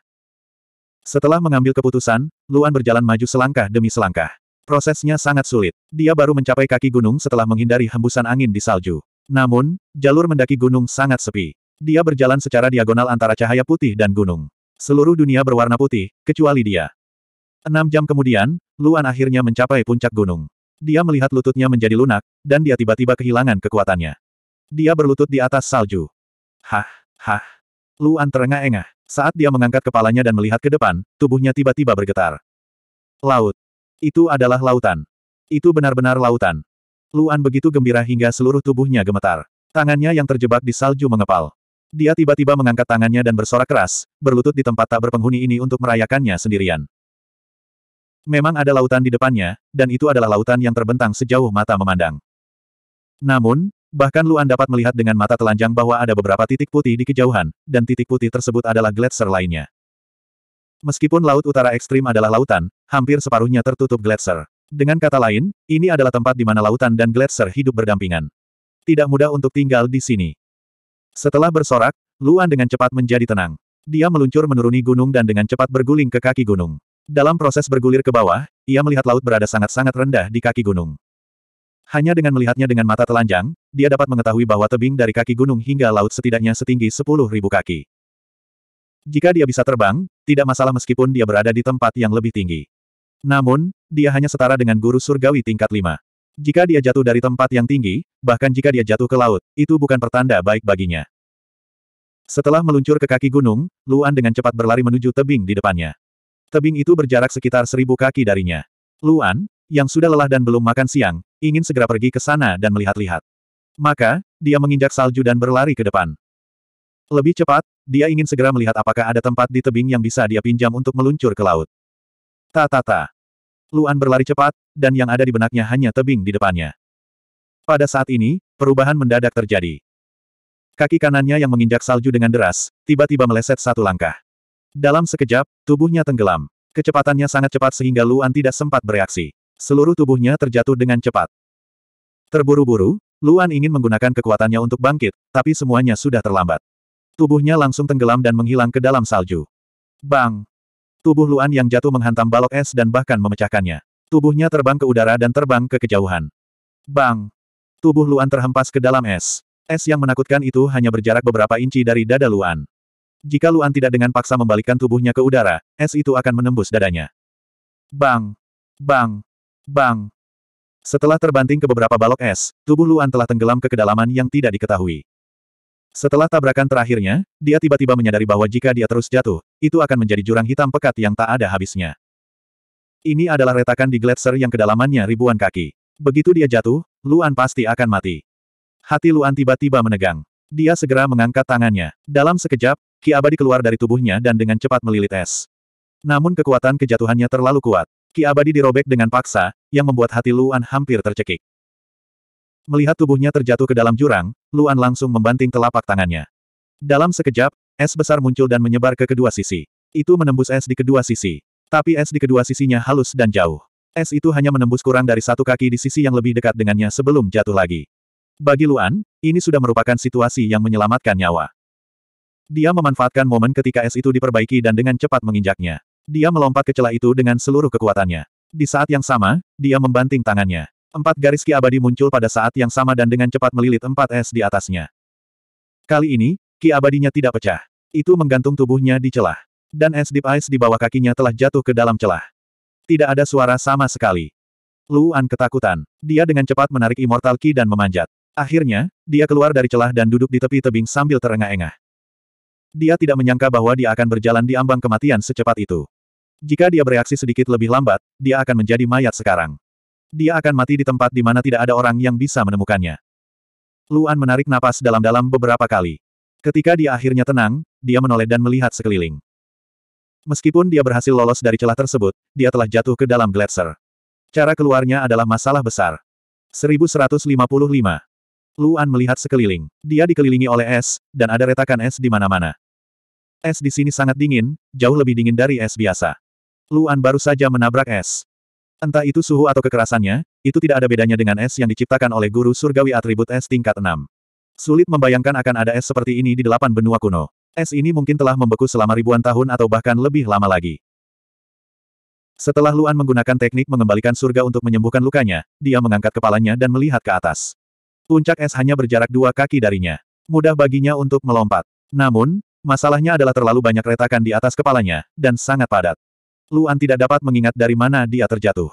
Setelah mengambil keputusan, Luan berjalan maju selangkah demi selangkah. Prosesnya sangat sulit. Dia baru mencapai kaki gunung setelah menghindari hembusan angin di salju. Namun, jalur mendaki gunung sangat sepi. Dia berjalan secara diagonal antara cahaya putih dan gunung. Seluruh dunia berwarna putih, kecuali dia. Enam jam kemudian, Luan akhirnya mencapai puncak gunung. Dia melihat lututnya menjadi lunak, dan dia tiba-tiba kehilangan kekuatannya. Dia berlutut di atas salju. Hah, hah. Luan terengah-engah. Saat dia mengangkat kepalanya dan melihat ke depan, tubuhnya tiba-tiba bergetar. Laut. Itu adalah lautan. Itu benar-benar lautan. Luan begitu gembira hingga seluruh tubuhnya gemetar. Tangannya yang terjebak di salju mengepal. Dia tiba-tiba mengangkat tangannya dan bersorak keras, berlutut di tempat tak berpenghuni ini untuk merayakannya sendirian. Memang ada lautan di depannya, dan itu adalah lautan yang terbentang sejauh mata memandang. Namun, bahkan Luan dapat melihat dengan mata telanjang bahwa ada beberapa titik putih di kejauhan, dan titik putih tersebut adalah gletser lainnya. Meskipun laut utara ekstrim adalah lautan, hampir separuhnya tertutup gletser. Dengan kata lain, ini adalah tempat di mana lautan dan gletser hidup berdampingan. Tidak mudah untuk tinggal di sini. Setelah bersorak, Luan dengan cepat menjadi tenang. Dia meluncur menuruni gunung dan dengan cepat berguling ke kaki gunung. Dalam proses bergulir ke bawah, ia melihat laut berada sangat-sangat rendah di kaki gunung. Hanya dengan melihatnya dengan mata telanjang, dia dapat mengetahui bahwa tebing dari kaki gunung hingga laut setidaknya setinggi 10.000 kaki. Jika dia bisa terbang, tidak masalah meskipun dia berada di tempat yang lebih tinggi. Namun, dia hanya setara dengan guru surgawi tingkat 5. Jika dia jatuh dari tempat yang tinggi, bahkan jika dia jatuh ke laut, itu bukan pertanda baik baginya. Setelah meluncur ke kaki gunung, Luan dengan cepat berlari menuju tebing di depannya. Tebing itu berjarak sekitar seribu kaki darinya. Luan, yang sudah lelah dan belum makan siang, ingin segera pergi ke sana dan melihat-lihat. Maka, dia menginjak salju dan berlari ke depan. Lebih cepat, dia ingin segera melihat apakah ada tempat di tebing yang bisa dia pinjam untuk meluncur ke laut. Ta-ta-ta. Luan berlari cepat, dan yang ada di benaknya hanya tebing di depannya. Pada saat ini, perubahan mendadak terjadi. Kaki kanannya yang menginjak salju dengan deras, tiba-tiba meleset satu langkah. Dalam sekejap, tubuhnya tenggelam. Kecepatannya sangat cepat sehingga Luan tidak sempat bereaksi. Seluruh tubuhnya terjatuh dengan cepat. Terburu-buru, Luan ingin menggunakan kekuatannya untuk bangkit, tapi semuanya sudah terlambat. Tubuhnya langsung tenggelam dan menghilang ke dalam salju. Bang! Tubuh Luan yang jatuh menghantam balok es dan bahkan memecahkannya. Tubuhnya terbang ke udara dan terbang ke kejauhan. Bang! Tubuh Luan terhempas ke dalam es. Es yang menakutkan itu hanya berjarak beberapa inci dari dada Luan. Jika Luan tidak dengan paksa membalikkan tubuhnya ke udara, es itu akan menembus dadanya. Bang! Bang! Bang! Setelah terbanting ke beberapa balok es, tubuh Luan telah tenggelam ke kedalaman yang tidak diketahui. Setelah tabrakan terakhirnya, dia tiba-tiba menyadari bahwa jika dia terus jatuh, itu akan menjadi jurang hitam pekat yang tak ada habisnya. Ini adalah retakan di gletser yang kedalamannya ribuan kaki. Begitu dia jatuh, Luan pasti akan mati. Hati Luan tiba-tiba menegang. Dia segera mengangkat tangannya. Dalam sekejap, Ki Abadi keluar dari tubuhnya dan dengan cepat melilit es. Namun kekuatan kejatuhannya terlalu kuat. Ki Abadi dirobek dengan paksa, yang membuat hati Luan hampir tercekik. Melihat tubuhnya terjatuh ke dalam jurang, Luan langsung membanting telapak tangannya. Dalam sekejap, es besar muncul dan menyebar ke kedua sisi. Itu menembus es di kedua sisi. Tapi es di kedua sisinya halus dan jauh. Es itu hanya menembus kurang dari satu kaki di sisi yang lebih dekat dengannya sebelum jatuh lagi. Bagi Luan, ini sudah merupakan situasi yang menyelamatkan nyawa. Dia memanfaatkan momen ketika es itu diperbaiki dan dengan cepat menginjaknya. Dia melompat ke celah itu dengan seluruh kekuatannya. Di saat yang sama, dia membanting tangannya. Empat garis ki abadi muncul pada saat yang sama dan dengan cepat melilit empat es di atasnya. Kali ini, ki abadinya tidak pecah. Itu menggantung tubuhnya di celah. Dan es deep ice di bawah kakinya telah jatuh ke dalam celah. Tidak ada suara sama sekali. Luan ketakutan. Dia dengan cepat menarik Immortal Key dan memanjat. Akhirnya, dia keluar dari celah dan duduk di tepi tebing sambil terengah-engah. Dia tidak menyangka bahwa dia akan berjalan di ambang kematian secepat itu. Jika dia bereaksi sedikit lebih lambat, dia akan menjadi mayat sekarang. Dia akan mati di tempat di mana tidak ada orang yang bisa menemukannya. Luan menarik napas dalam-dalam beberapa kali. Ketika dia akhirnya tenang, dia menoleh dan melihat sekeliling. Meskipun dia berhasil lolos dari celah tersebut, dia telah jatuh ke dalam gletser. Cara keluarnya adalah masalah besar. 1155. Luan melihat sekeliling. Dia dikelilingi oleh es, dan ada retakan es di mana-mana. Es di sini sangat dingin, jauh lebih dingin dari es biasa. Luan baru saja menabrak es. Entah itu suhu atau kekerasannya, itu tidak ada bedanya dengan es yang diciptakan oleh guru surgawi atribut es tingkat 6. Sulit membayangkan akan ada es seperti ini di delapan benua kuno. Es ini mungkin telah membeku selama ribuan tahun atau bahkan lebih lama lagi. Setelah Luan menggunakan teknik mengembalikan surga untuk menyembuhkan lukanya, dia mengangkat kepalanya dan melihat ke atas. Puncak es hanya berjarak dua kaki darinya. Mudah baginya untuk melompat. Namun, masalahnya adalah terlalu banyak retakan di atas kepalanya, dan sangat padat. Luan tidak dapat mengingat dari mana dia terjatuh.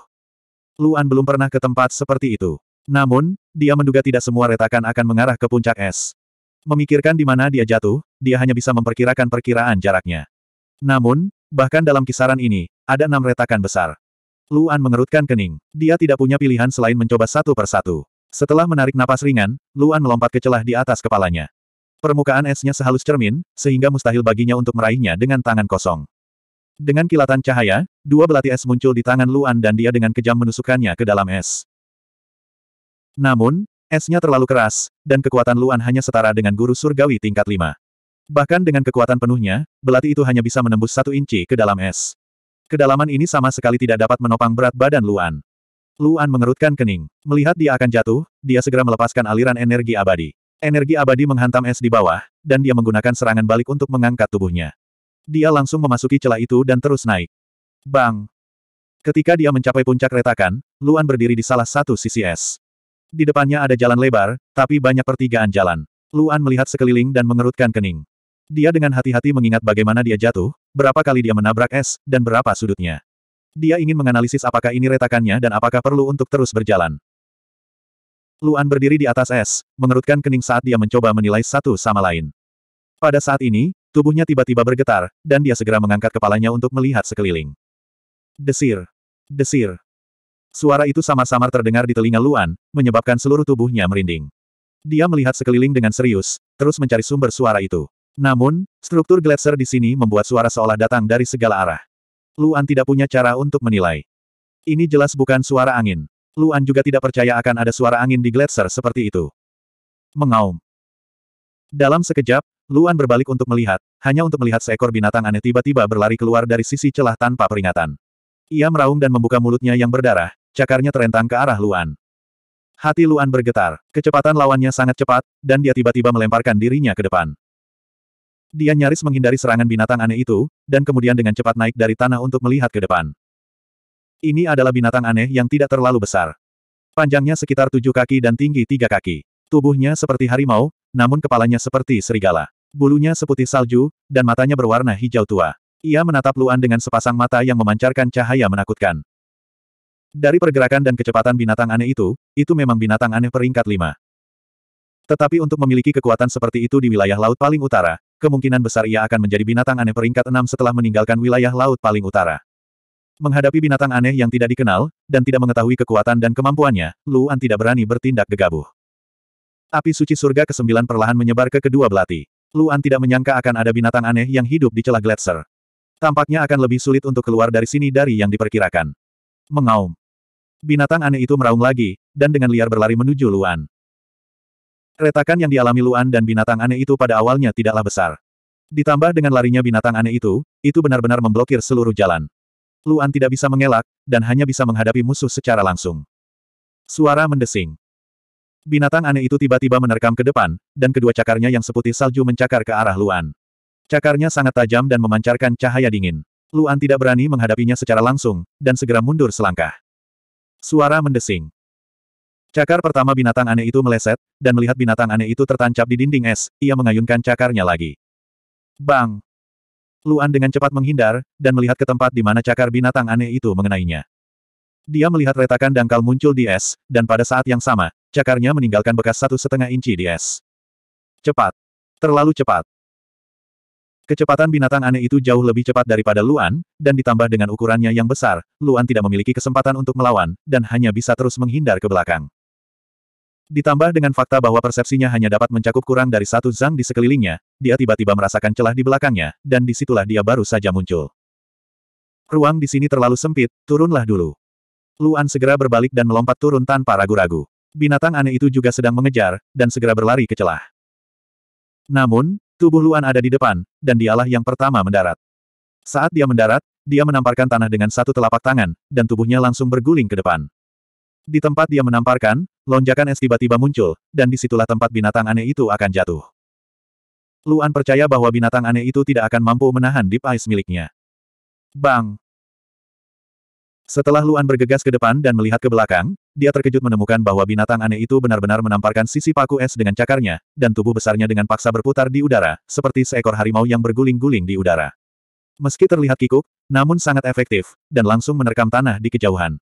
Luan belum pernah ke tempat seperti itu. Namun, dia menduga tidak semua retakan akan mengarah ke puncak es. Memikirkan di mana dia jatuh, dia hanya bisa memperkirakan perkiraan jaraknya. Namun, bahkan dalam kisaran ini, ada enam retakan besar. Luan mengerutkan kening. Dia tidak punya pilihan selain mencoba satu persatu. Setelah menarik napas ringan, Luan melompat ke celah di atas kepalanya. Permukaan esnya sehalus cermin, sehingga mustahil baginya untuk meraihnya dengan tangan kosong. Dengan kilatan cahaya, dua belati es muncul di tangan Luan dan dia dengan kejam menusukkannya ke dalam es. Namun, esnya terlalu keras, dan kekuatan Luan hanya setara dengan guru surgawi tingkat lima. Bahkan dengan kekuatan penuhnya, belati itu hanya bisa menembus satu inci ke dalam es. Kedalaman ini sama sekali tidak dapat menopang berat badan Luan. Luan mengerutkan kening. Melihat dia akan jatuh, dia segera melepaskan aliran energi abadi. Energi abadi menghantam es di bawah, dan dia menggunakan serangan balik untuk mengangkat tubuhnya. Dia langsung memasuki celah itu dan terus naik. Bang! Ketika dia mencapai puncak retakan, Luan berdiri di salah satu sisi es. Di depannya ada jalan lebar, tapi banyak pertigaan jalan. Luan melihat sekeliling dan mengerutkan kening. Dia dengan hati-hati mengingat bagaimana dia jatuh, berapa kali dia menabrak es, dan berapa sudutnya. Dia ingin menganalisis apakah ini retakannya dan apakah perlu untuk terus berjalan. Luan berdiri di atas es, mengerutkan kening saat dia mencoba menilai satu sama lain. Pada saat ini, tubuhnya tiba-tiba bergetar, dan dia segera mengangkat kepalanya untuk melihat sekeliling. Desir. Desir. Suara itu samar-samar terdengar di telinga Luan, menyebabkan seluruh tubuhnya merinding. Dia melihat sekeliling dengan serius, terus mencari sumber suara itu. Namun, struktur gletser di sini membuat suara seolah datang dari segala arah. Luan tidak punya cara untuk menilai. Ini jelas bukan suara angin. Luan juga tidak percaya akan ada suara angin di gletser seperti itu. Mengaum. Dalam sekejap, Luan berbalik untuk melihat, hanya untuk melihat seekor binatang aneh tiba-tiba berlari keluar dari sisi celah tanpa peringatan. Ia meraung dan membuka mulutnya yang berdarah, cakarnya terentang ke arah Luan. Hati Luan bergetar, kecepatan lawannya sangat cepat, dan dia tiba-tiba melemparkan dirinya ke depan. Dia nyaris menghindari serangan binatang aneh itu, dan kemudian dengan cepat naik dari tanah untuk melihat ke depan. Ini adalah binatang aneh yang tidak terlalu besar. Panjangnya sekitar tujuh kaki dan tinggi tiga kaki. Tubuhnya seperti harimau, namun kepalanya seperti serigala. Bulunya seputih salju, dan matanya berwarna hijau tua. Ia menatap Luan dengan sepasang mata yang memancarkan cahaya menakutkan. Dari pergerakan dan kecepatan binatang aneh itu, itu memang binatang aneh peringkat lima. Tetapi untuk memiliki kekuatan seperti itu di wilayah laut paling utara, kemungkinan besar ia akan menjadi binatang aneh peringkat enam setelah meninggalkan wilayah laut paling utara. Menghadapi binatang aneh yang tidak dikenal, dan tidak mengetahui kekuatan dan kemampuannya, Luan tidak berani bertindak gegabah. Api suci surga ke-9 perlahan menyebar ke kedua belati. Luan tidak menyangka akan ada binatang aneh yang hidup di celah gletser. Tampaknya akan lebih sulit untuk keluar dari sini dari yang diperkirakan. Mengaum. Binatang aneh itu meraung lagi, dan dengan liar berlari menuju Luan. Retakan yang dialami Luan dan binatang aneh itu pada awalnya tidaklah besar. Ditambah dengan larinya binatang aneh itu, itu benar-benar memblokir seluruh jalan. Luan tidak bisa mengelak, dan hanya bisa menghadapi musuh secara langsung. Suara mendesing. Binatang aneh itu tiba-tiba menerkam ke depan, dan kedua cakarnya yang seputih salju mencakar ke arah Luan. Cakarnya sangat tajam dan memancarkan cahaya dingin. Luan tidak berani menghadapinya secara langsung, dan segera mundur selangkah. Suara mendesing. Cakar pertama binatang aneh itu meleset, dan melihat binatang aneh itu tertancap di dinding es, ia mengayunkan cakarnya lagi. Bang! Luan dengan cepat menghindar, dan melihat ke tempat di mana cakar binatang aneh itu mengenainya. Dia melihat retakan dangkal muncul di es, dan pada saat yang sama, cakarnya meninggalkan bekas satu setengah inci di es. Cepat! Terlalu cepat! Kecepatan binatang aneh itu jauh lebih cepat daripada Luan, dan ditambah dengan ukurannya yang besar, Luan tidak memiliki kesempatan untuk melawan, dan hanya bisa terus menghindar ke belakang. Ditambah dengan fakta bahwa persepsinya hanya dapat mencakup kurang dari satu zang di sekelilingnya, dia tiba-tiba merasakan celah di belakangnya, dan disitulah dia baru saja muncul. Ruang di sini terlalu sempit, turunlah dulu. Luan segera berbalik dan melompat turun tanpa ragu-ragu. Binatang aneh itu juga sedang mengejar, dan segera berlari ke celah. Namun, tubuh Luan ada di depan, dan dialah yang pertama mendarat. Saat dia mendarat, dia menamparkan tanah dengan satu telapak tangan, dan tubuhnya langsung berguling ke depan. Di tempat dia menamparkan, lonjakan es tiba-tiba muncul, dan disitulah tempat binatang aneh itu akan jatuh. Luan percaya bahwa binatang aneh itu tidak akan mampu menahan deep ice miliknya. Bang! Setelah Luan bergegas ke depan dan melihat ke belakang, dia terkejut menemukan bahwa binatang aneh itu benar-benar menamparkan sisi paku es dengan cakarnya, dan tubuh besarnya dengan paksa berputar di udara, seperti seekor harimau yang berguling-guling di udara. Meski terlihat kikuk, namun sangat efektif, dan langsung menerkam tanah di kejauhan.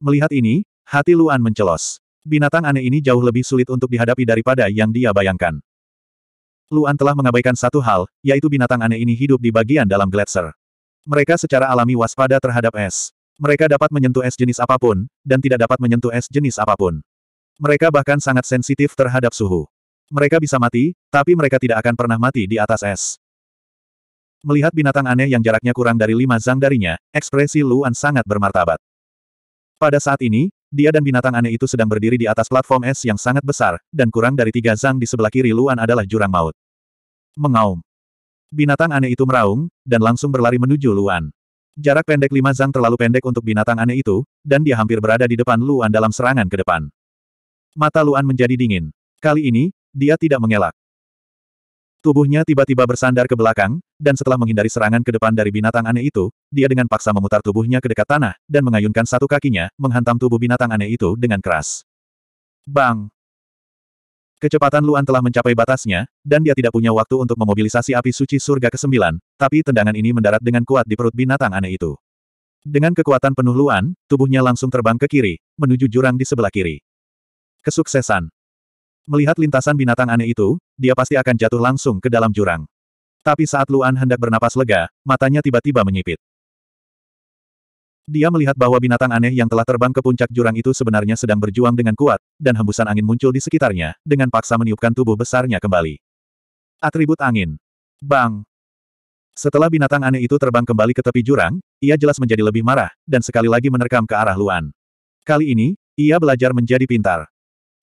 Melihat ini, hati Luan mencelos. Binatang aneh ini jauh lebih sulit untuk dihadapi daripada yang dia bayangkan. Luan telah mengabaikan satu hal, yaitu binatang aneh ini hidup di bagian dalam gletser. Mereka secara alami waspada terhadap es. Mereka dapat menyentuh es jenis apapun, dan tidak dapat menyentuh es jenis apapun. Mereka bahkan sangat sensitif terhadap suhu. Mereka bisa mati, tapi mereka tidak akan pernah mati di atas es. Melihat binatang aneh yang jaraknya kurang dari lima zang darinya, ekspresi Luan sangat bermartabat. Pada saat ini, dia dan binatang aneh itu sedang berdiri di atas platform es yang sangat besar, dan kurang dari tiga zang di sebelah kiri Luan adalah jurang maut. Mengaum. Binatang aneh itu meraung, dan langsung berlari menuju Luan. Jarak pendek lima zang terlalu pendek untuk binatang aneh itu, dan dia hampir berada di depan Luan dalam serangan ke depan. Mata Luan menjadi dingin. Kali ini, dia tidak mengelak. Tubuhnya tiba-tiba bersandar ke belakang, dan setelah menghindari serangan ke depan dari binatang aneh itu, dia dengan paksa memutar tubuhnya ke dekat tanah, dan mengayunkan satu kakinya, menghantam tubuh binatang aneh itu dengan keras. Bang! Kecepatan Luan telah mencapai batasnya, dan dia tidak punya waktu untuk memobilisasi api suci surga ke-9, tapi tendangan ini mendarat dengan kuat di perut binatang aneh itu. Dengan kekuatan penuh Luan, tubuhnya langsung terbang ke kiri, menuju jurang di sebelah kiri. Kesuksesan. Melihat lintasan binatang aneh itu, dia pasti akan jatuh langsung ke dalam jurang. Tapi saat Luan hendak bernapas lega, matanya tiba-tiba menyipit. Dia melihat bahwa binatang aneh yang telah terbang ke puncak jurang itu sebenarnya sedang berjuang dengan kuat, dan hembusan angin muncul di sekitarnya, dengan paksa meniupkan tubuh besarnya kembali. Atribut angin. Bang! Setelah binatang aneh itu terbang kembali ke tepi jurang, ia jelas menjadi lebih marah, dan sekali lagi menerkam ke arah Luan. Kali ini, ia belajar menjadi pintar.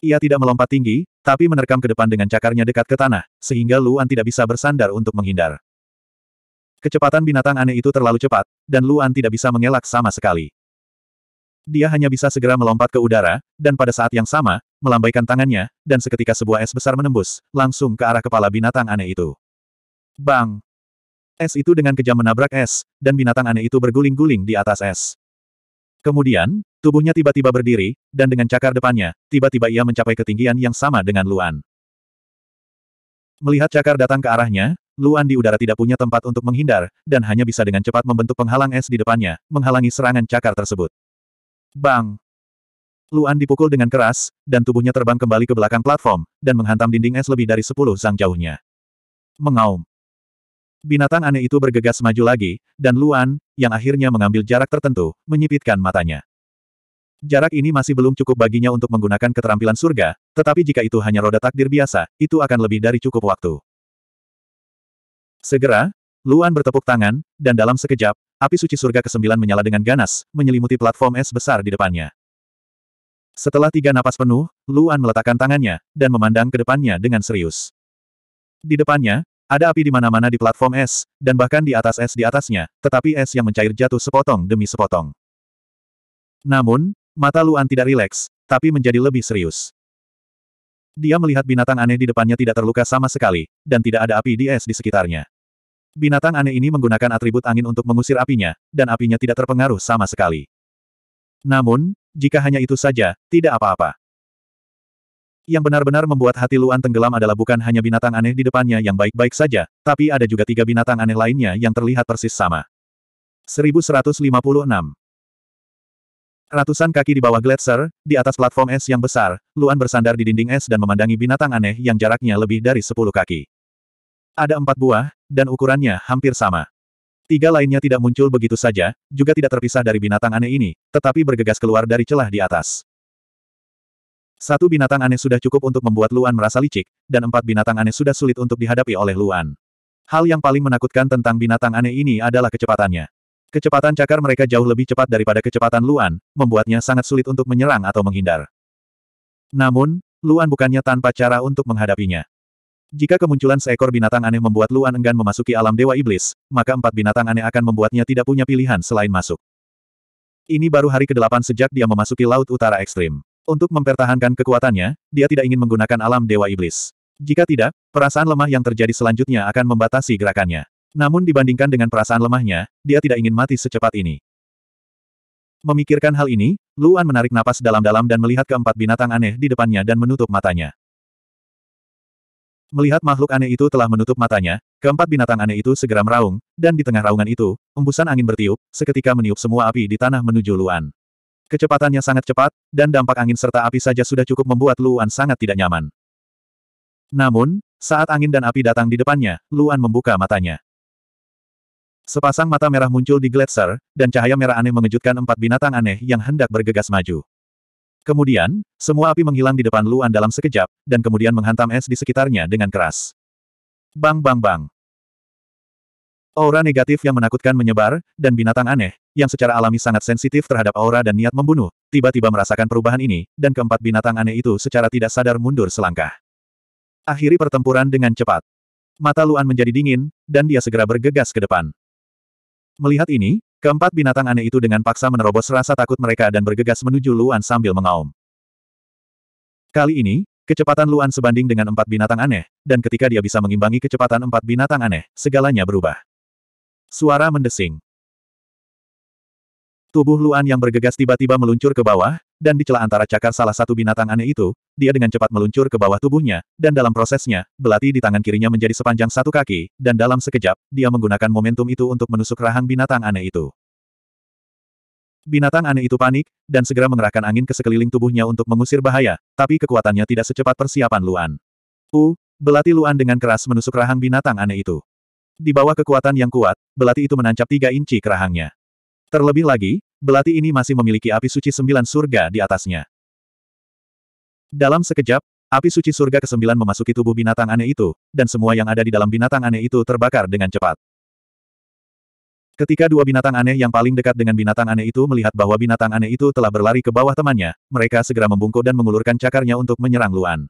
Ia tidak melompat tinggi, tapi menerkam ke depan dengan cakarnya dekat ke tanah, sehingga Luan tidak bisa bersandar untuk menghindar. Kecepatan binatang aneh itu terlalu cepat, dan Luan tidak bisa mengelak sama sekali. Dia hanya bisa segera melompat ke udara, dan pada saat yang sama, melambaikan tangannya, dan seketika sebuah es besar menembus, langsung ke arah kepala binatang aneh itu. Bang! Es itu dengan kejam menabrak es, dan binatang aneh itu berguling-guling di atas es. Kemudian, Tubuhnya tiba-tiba berdiri, dan dengan cakar depannya, tiba-tiba ia mencapai ketinggian yang sama dengan Luan. Melihat cakar datang ke arahnya, Luan di udara tidak punya tempat untuk menghindar, dan hanya bisa dengan cepat membentuk penghalang es di depannya, menghalangi serangan cakar tersebut. Bang! Luan dipukul dengan keras, dan tubuhnya terbang kembali ke belakang platform, dan menghantam dinding es lebih dari sepuluh zang jauhnya. Mengaum. Binatang aneh itu bergegas maju lagi, dan Luan, yang akhirnya mengambil jarak tertentu, menyipitkan matanya. Jarak ini masih belum cukup baginya untuk menggunakan keterampilan surga, tetapi jika itu hanya roda takdir biasa, itu akan lebih dari cukup waktu. Segera, Luan bertepuk tangan, dan dalam sekejap, api suci surga ke-9 menyala dengan ganas, menyelimuti platform es besar di depannya. Setelah tiga napas penuh, Luan meletakkan tangannya, dan memandang ke depannya dengan serius. Di depannya, ada api di mana-mana di platform es, dan bahkan di atas es di atasnya, tetapi es yang mencair jatuh sepotong demi sepotong. Namun, Mata Luan tidak rileks, tapi menjadi lebih serius. Dia melihat binatang aneh di depannya tidak terluka sama sekali, dan tidak ada api di es di sekitarnya. Binatang aneh ini menggunakan atribut angin untuk mengusir apinya, dan apinya tidak terpengaruh sama sekali. Namun, jika hanya itu saja, tidak apa-apa. Yang benar-benar membuat hati Luan tenggelam adalah bukan hanya binatang aneh di depannya yang baik-baik saja, tapi ada juga tiga binatang aneh lainnya yang terlihat persis sama. 1156 Ratusan kaki di bawah gletser, di atas platform es yang besar, Luan bersandar di dinding es dan memandangi binatang aneh yang jaraknya lebih dari sepuluh kaki. Ada empat buah, dan ukurannya hampir sama. Tiga lainnya tidak muncul begitu saja, juga tidak terpisah dari binatang aneh ini, tetapi bergegas keluar dari celah di atas. Satu binatang aneh sudah cukup untuk membuat Luan merasa licik, dan empat binatang aneh sudah sulit untuk dihadapi oleh Luan. Hal yang paling menakutkan tentang binatang aneh ini adalah kecepatannya. Kecepatan cakar mereka jauh lebih cepat daripada kecepatan Luan, membuatnya sangat sulit untuk menyerang atau menghindar. Namun, Luan bukannya tanpa cara untuk menghadapinya. Jika kemunculan seekor binatang aneh membuat Luan enggan memasuki alam Dewa Iblis, maka empat binatang aneh akan membuatnya tidak punya pilihan selain masuk. Ini baru hari ke-8 sejak dia memasuki Laut Utara Ekstrim. Untuk mempertahankan kekuatannya, dia tidak ingin menggunakan alam Dewa Iblis. Jika tidak, perasaan lemah yang terjadi selanjutnya akan membatasi gerakannya. Namun dibandingkan dengan perasaan lemahnya, dia tidak ingin mati secepat ini. Memikirkan hal ini, Luan menarik napas dalam-dalam dan melihat keempat binatang aneh di depannya dan menutup matanya. Melihat makhluk aneh itu telah menutup matanya, keempat binatang aneh itu segera meraung, dan di tengah raungan itu, embusan angin bertiup, seketika meniup semua api di tanah menuju Luan. Kecepatannya sangat cepat, dan dampak angin serta api saja sudah cukup membuat Luan sangat tidak nyaman. Namun, saat angin dan api datang di depannya, Luan membuka matanya. Sepasang mata merah muncul di gletser, dan cahaya merah aneh mengejutkan empat binatang aneh yang hendak bergegas maju. Kemudian, semua api menghilang di depan Luan dalam sekejap, dan kemudian menghantam es di sekitarnya dengan keras. Bang bang bang. Aura negatif yang menakutkan menyebar, dan binatang aneh, yang secara alami sangat sensitif terhadap aura dan niat membunuh, tiba-tiba merasakan perubahan ini, dan keempat binatang aneh itu secara tidak sadar mundur selangkah. Akhiri pertempuran dengan cepat. Mata Luan menjadi dingin, dan dia segera bergegas ke depan. Melihat ini, keempat binatang aneh itu dengan paksa menerobos rasa takut mereka dan bergegas menuju Luan sambil mengaum. Kali ini, kecepatan Luan sebanding dengan empat binatang aneh, dan ketika dia bisa mengimbangi kecepatan empat binatang aneh, segalanya berubah. Suara mendesing. Tubuh Luan yang bergegas tiba-tiba meluncur ke bawah, dan di celah antara cakar salah satu binatang aneh itu, dia dengan cepat meluncur ke bawah tubuhnya, dan dalam prosesnya, belati di tangan kirinya menjadi sepanjang satu kaki, dan dalam sekejap, dia menggunakan momentum itu untuk menusuk rahang binatang aneh itu. Binatang aneh itu panik, dan segera mengerahkan angin ke sekeliling tubuhnya untuk mengusir bahaya, tapi kekuatannya tidak secepat persiapan Luan. U, belati Luan dengan keras menusuk rahang binatang aneh itu. Di bawah kekuatan yang kuat, belati itu menancap tiga inci kerahangnya. Terlebih lagi, belati ini masih memiliki api suci sembilan surga di atasnya. Dalam sekejap, api suci surga kesembilan memasuki tubuh binatang aneh itu, dan semua yang ada di dalam binatang aneh itu terbakar dengan cepat. Ketika dua binatang aneh yang paling dekat dengan binatang aneh itu melihat bahwa binatang aneh itu telah berlari ke bawah temannya, mereka segera membungkuk dan mengulurkan cakarnya untuk menyerang Luan.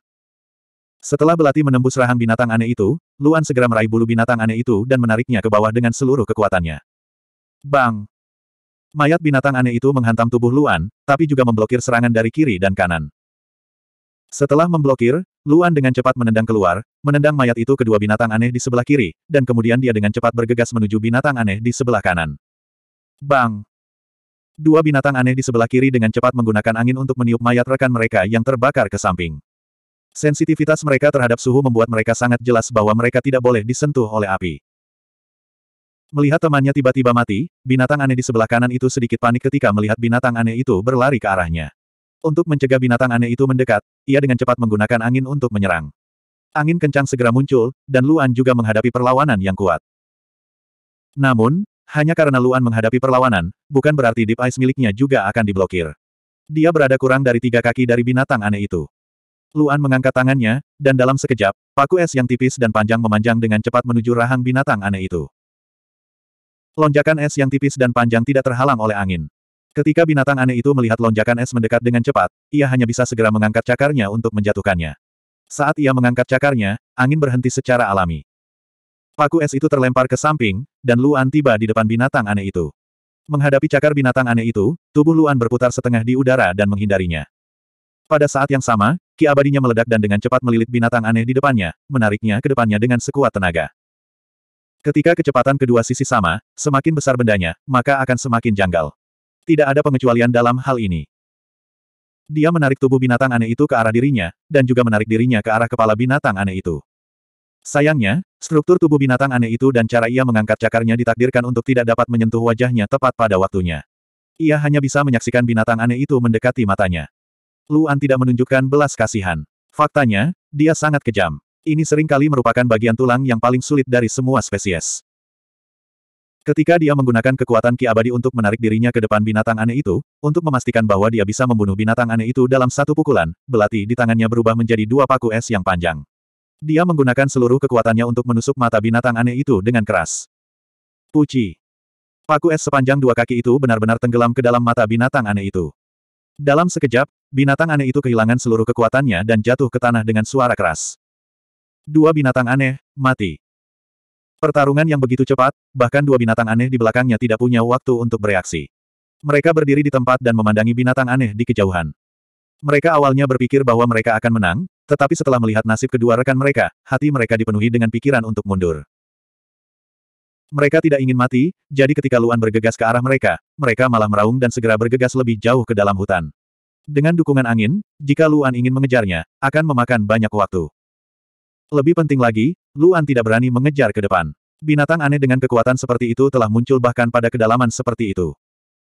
Setelah belati menembus rahang binatang aneh itu, Luan segera meraih bulu binatang aneh itu dan menariknya ke bawah dengan seluruh kekuatannya. Bang! Mayat binatang aneh itu menghantam tubuh Luan, tapi juga memblokir serangan dari kiri dan kanan. Setelah memblokir, Luan dengan cepat menendang keluar, menendang mayat itu kedua binatang aneh di sebelah kiri, dan kemudian dia dengan cepat bergegas menuju binatang aneh di sebelah kanan. Bang! Dua binatang aneh di sebelah kiri dengan cepat menggunakan angin untuk meniup mayat rekan mereka yang terbakar ke samping. Sensitivitas mereka terhadap suhu membuat mereka sangat jelas bahwa mereka tidak boleh disentuh oleh api. Melihat temannya tiba-tiba mati, binatang aneh di sebelah kanan itu sedikit panik ketika melihat binatang aneh itu berlari ke arahnya. Untuk mencegah binatang aneh itu mendekat, ia dengan cepat menggunakan angin untuk menyerang. Angin kencang segera muncul, dan Luan juga menghadapi perlawanan yang kuat. Namun, hanya karena Luan menghadapi perlawanan, bukan berarti Deep Ice miliknya juga akan diblokir. Dia berada kurang dari tiga kaki dari binatang aneh itu. Luan mengangkat tangannya, dan dalam sekejap, paku es yang tipis dan panjang memanjang dengan cepat menuju rahang binatang aneh itu. Lonjakan es yang tipis dan panjang tidak terhalang oleh angin. Ketika binatang aneh itu melihat lonjakan es mendekat dengan cepat, ia hanya bisa segera mengangkat cakarnya untuk menjatuhkannya. Saat ia mengangkat cakarnya, angin berhenti secara alami. Paku es itu terlempar ke samping, dan Luan tiba di depan binatang aneh itu. Menghadapi cakar binatang aneh itu, tubuh Luan berputar setengah di udara dan menghindarinya. Pada saat yang sama, ki abadinya meledak dan dengan cepat melilit binatang aneh di depannya, menariknya ke depannya dengan sekuat tenaga. Ketika kecepatan kedua sisi sama, semakin besar bendanya, maka akan semakin janggal. Tidak ada pengecualian dalam hal ini. Dia menarik tubuh binatang aneh itu ke arah dirinya, dan juga menarik dirinya ke arah kepala binatang aneh itu. Sayangnya, struktur tubuh binatang aneh itu dan cara ia mengangkat cakarnya ditakdirkan untuk tidak dapat menyentuh wajahnya tepat pada waktunya. Ia hanya bisa menyaksikan binatang aneh itu mendekati matanya. Luan tidak menunjukkan belas kasihan. Faktanya, dia sangat kejam. Ini seringkali merupakan bagian tulang yang paling sulit dari semua spesies. Ketika dia menggunakan kekuatan ki abadi untuk menarik dirinya ke depan binatang aneh itu, untuk memastikan bahwa dia bisa membunuh binatang aneh itu dalam satu pukulan, belati di tangannya berubah menjadi dua paku es yang panjang. Dia menggunakan seluruh kekuatannya untuk menusuk mata binatang aneh itu dengan keras. Puci. Paku es sepanjang dua kaki itu benar-benar tenggelam ke dalam mata binatang aneh itu. Dalam sekejap, binatang aneh itu kehilangan seluruh kekuatannya dan jatuh ke tanah dengan suara keras. Dua binatang aneh, mati. Pertarungan yang begitu cepat, bahkan dua binatang aneh di belakangnya tidak punya waktu untuk bereaksi. Mereka berdiri di tempat dan memandangi binatang aneh di kejauhan. Mereka awalnya berpikir bahwa mereka akan menang, tetapi setelah melihat nasib kedua rekan mereka, hati mereka dipenuhi dengan pikiran untuk mundur. Mereka tidak ingin mati, jadi ketika Luan bergegas ke arah mereka, mereka malah meraung dan segera bergegas lebih jauh ke dalam hutan. Dengan dukungan angin, jika Luan ingin mengejarnya, akan memakan banyak waktu. Lebih penting lagi, Luan tidak berani mengejar ke depan. Binatang aneh dengan kekuatan seperti itu telah muncul bahkan pada kedalaman seperti itu.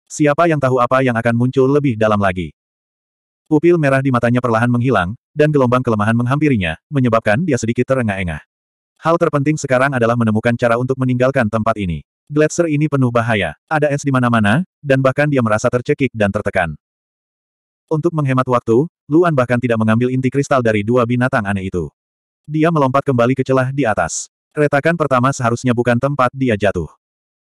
Siapa yang tahu apa yang akan muncul lebih dalam lagi. Pupil merah di matanya perlahan menghilang, dan gelombang kelemahan menghampirinya, menyebabkan dia sedikit terengah-engah. Hal terpenting sekarang adalah menemukan cara untuk meninggalkan tempat ini. Gletser ini penuh bahaya, ada es di mana-mana, dan bahkan dia merasa tercekik dan tertekan. Untuk menghemat waktu, Luan bahkan tidak mengambil inti kristal dari dua binatang aneh itu. Dia melompat kembali ke celah di atas. Retakan pertama seharusnya bukan tempat dia jatuh.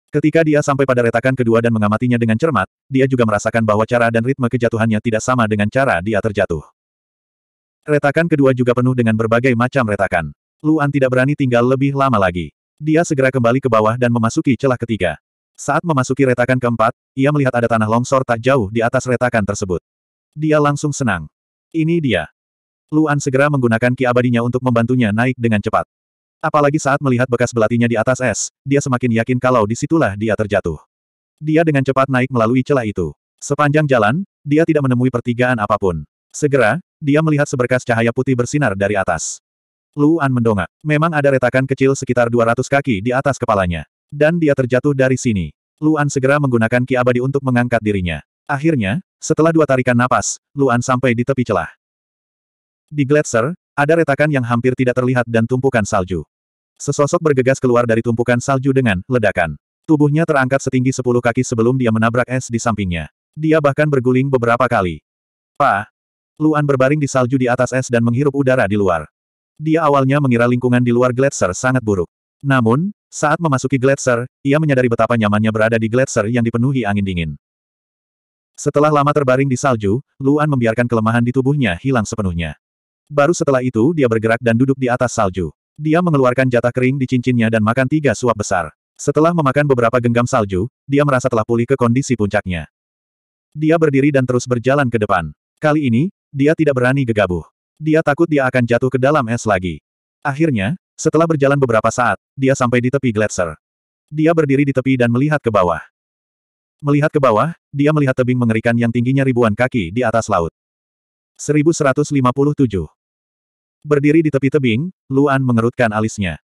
Ketika dia sampai pada retakan kedua dan mengamatinya dengan cermat, dia juga merasakan bahwa cara dan ritme kejatuhannya tidak sama dengan cara dia terjatuh. Retakan kedua juga penuh dengan berbagai macam retakan. Luan tidak berani tinggal lebih lama lagi. Dia segera kembali ke bawah dan memasuki celah ketiga. Saat memasuki retakan keempat, ia melihat ada tanah longsor tak jauh di atas retakan tersebut. Dia langsung senang. Ini dia. Luan segera menggunakan ki abadinya untuk membantunya naik dengan cepat. Apalagi saat melihat bekas belatinya di atas es, dia semakin yakin kalau disitulah dia terjatuh. Dia dengan cepat naik melalui celah itu. Sepanjang jalan, dia tidak menemui pertigaan apapun. Segera, dia melihat seberkas cahaya putih bersinar dari atas. Luan mendongak. Memang ada retakan kecil sekitar 200 kaki di atas kepalanya. Dan dia terjatuh dari sini. Luan segera menggunakan ki abadi untuk mengangkat dirinya. Akhirnya, setelah dua tarikan napas, Luan sampai di tepi celah. Di gletser, ada retakan yang hampir tidak terlihat dan tumpukan salju. Sesosok bergegas keluar dari tumpukan salju dengan ledakan. Tubuhnya terangkat setinggi 10 kaki sebelum dia menabrak es di sampingnya. Dia bahkan berguling beberapa kali. Pa! Luan berbaring di salju di atas es dan menghirup udara di luar. Dia awalnya mengira lingkungan di luar gletser sangat buruk. Namun, saat memasuki gletser, ia menyadari betapa nyamannya berada di gletser yang dipenuhi angin dingin. Setelah lama terbaring di salju, Luan membiarkan kelemahan di tubuhnya hilang sepenuhnya. Baru setelah itu dia bergerak dan duduk di atas salju. Dia mengeluarkan jatah kering di cincinnya dan makan tiga suap besar. Setelah memakan beberapa genggam salju, dia merasa telah pulih ke kondisi puncaknya. Dia berdiri dan terus berjalan ke depan. Kali ini, dia tidak berani gegabah. Dia takut dia akan jatuh ke dalam es lagi. Akhirnya, setelah berjalan beberapa saat, dia sampai di tepi gletser. Dia berdiri di tepi dan melihat ke bawah. Melihat ke bawah, dia melihat tebing mengerikan yang tingginya ribuan kaki di atas laut. 1157 Berdiri di tepi tebing, Luan mengerutkan alisnya.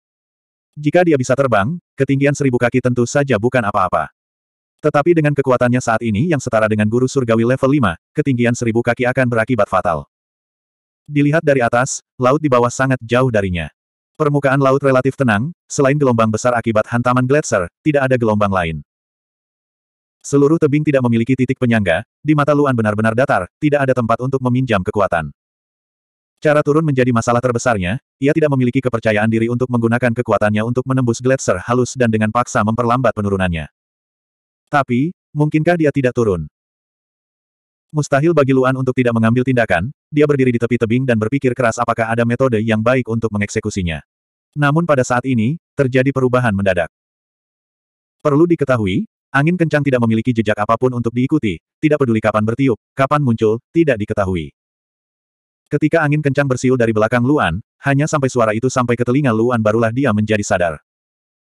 Jika dia bisa terbang, ketinggian seribu kaki tentu saja bukan apa-apa. Tetapi dengan kekuatannya saat ini yang setara dengan guru surgawi level 5, ketinggian seribu kaki akan berakibat fatal. Dilihat dari atas, laut di bawah sangat jauh darinya. Permukaan laut relatif tenang, selain gelombang besar akibat hantaman gletser, tidak ada gelombang lain. Seluruh tebing tidak memiliki titik penyangga, di mata Luan benar-benar datar, tidak ada tempat untuk meminjam kekuatan. Cara turun menjadi masalah terbesarnya, ia tidak memiliki kepercayaan diri untuk menggunakan kekuatannya untuk menembus gletser halus dan dengan paksa memperlambat penurunannya. Tapi, mungkinkah dia tidak turun? Mustahil bagi Luan untuk tidak mengambil tindakan, dia berdiri di tepi tebing dan berpikir keras apakah ada metode yang baik untuk mengeksekusinya. Namun pada saat ini, terjadi perubahan mendadak. Perlu diketahui, angin kencang tidak memiliki jejak apapun untuk diikuti, tidak peduli kapan bertiup, kapan muncul, tidak diketahui. Ketika angin kencang bersiul dari belakang Luan, hanya sampai suara itu sampai ke telinga Luan barulah dia menjadi sadar.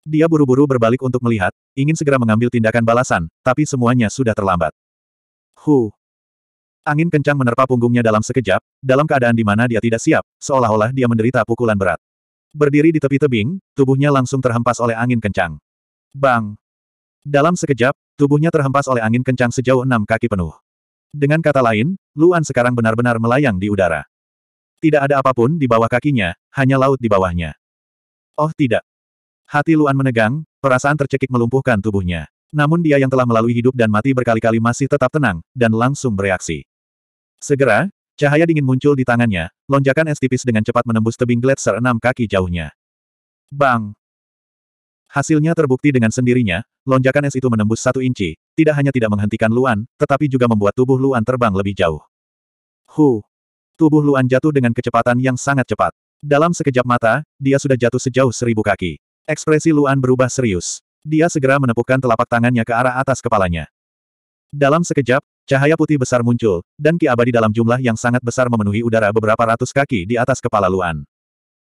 Dia buru-buru berbalik untuk melihat, ingin segera mengambil tindakan balasan, tapi semuanya sudah terlambat. Hu. Angin kencang menerpa punggungnya dalam sekejap, dalam keadaan di mana dia tidak siap, seolah-olah dia menderita pukulan berat. Berdiri di tepi tebing, tubuhnya langsung terhempas oleh angin kencang. Bang! Dalam sekejap, tubuhnya terhempas oleh angin kencang sejauh enam kaki penuh. Dengan kata lain, Luan sekarang benar-benar melayang di udara. Tidak ada apapun di bawah kakinya, hanya laut di bawahnya. Oh tidak. Hati Luan menegang, perasaan tercekik melumpuhkan tubuhnya. Namun dia yang telah melalui hidup dan mati berkali-kali masih tetap tenang, dan langsung bereaksi. Segera, cahaya dingin muncul di tangannya, lonjakan es tipis dengan cepat menembus tebing gletser enam kaki jauhnya. Bang! Hasilnya terbukti dengan sendirinya, lonjakan es itu menembus satu inci, tidak hanya tidak menghentikan Luan, tetapi juga membuat tubuh Luan terbang lebih jauh. Hu! Tubuh Luan jatuh dengan kecepatan yang sangat cepat. Dalam sekejap mata, dia sudah jatuh sejauh seribu kaki. Ekspresi Luan berubah serius. Dia segera menepukkan telapak tangannya ke arah atas kepalanya. Dalam sekejap, cahaya putih besar muncul, dan ki abadi dalam jumlah yang sangat besar memenuhi udara beberapa ratus kaki di atas kepala Luan.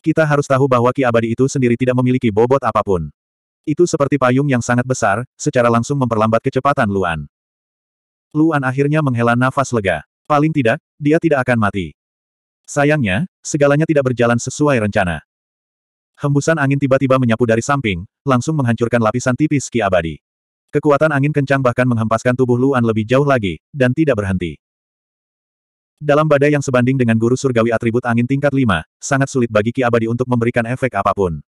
Kita harus tahu bahwa ki abadi itu sendiri tidak memiliki bobot apapun. Itu seperti payung yang sangat besar, secara langsung memperlambat kecepatan Luan. Luan akhirnya menghela nafas lega. Paling tidak, dia tidak akan mati. Sayangnya, segalanya tidak berjalan sesuai rencana. Hembusan angin tiba-tiba menyapu dari samping, langsung menghancurkan lapisan tipis Ki Abadi. Kekuatan angin kencang bahkan menghempaskan tubuh Luan lebih jauh lagi, dan tidak berhenti. Dalam badai yang sebanding dengan guru surgawi atribut angin tingkat 5, sangat sulit bagi Ki Abadi untuk memberikan efek apapun.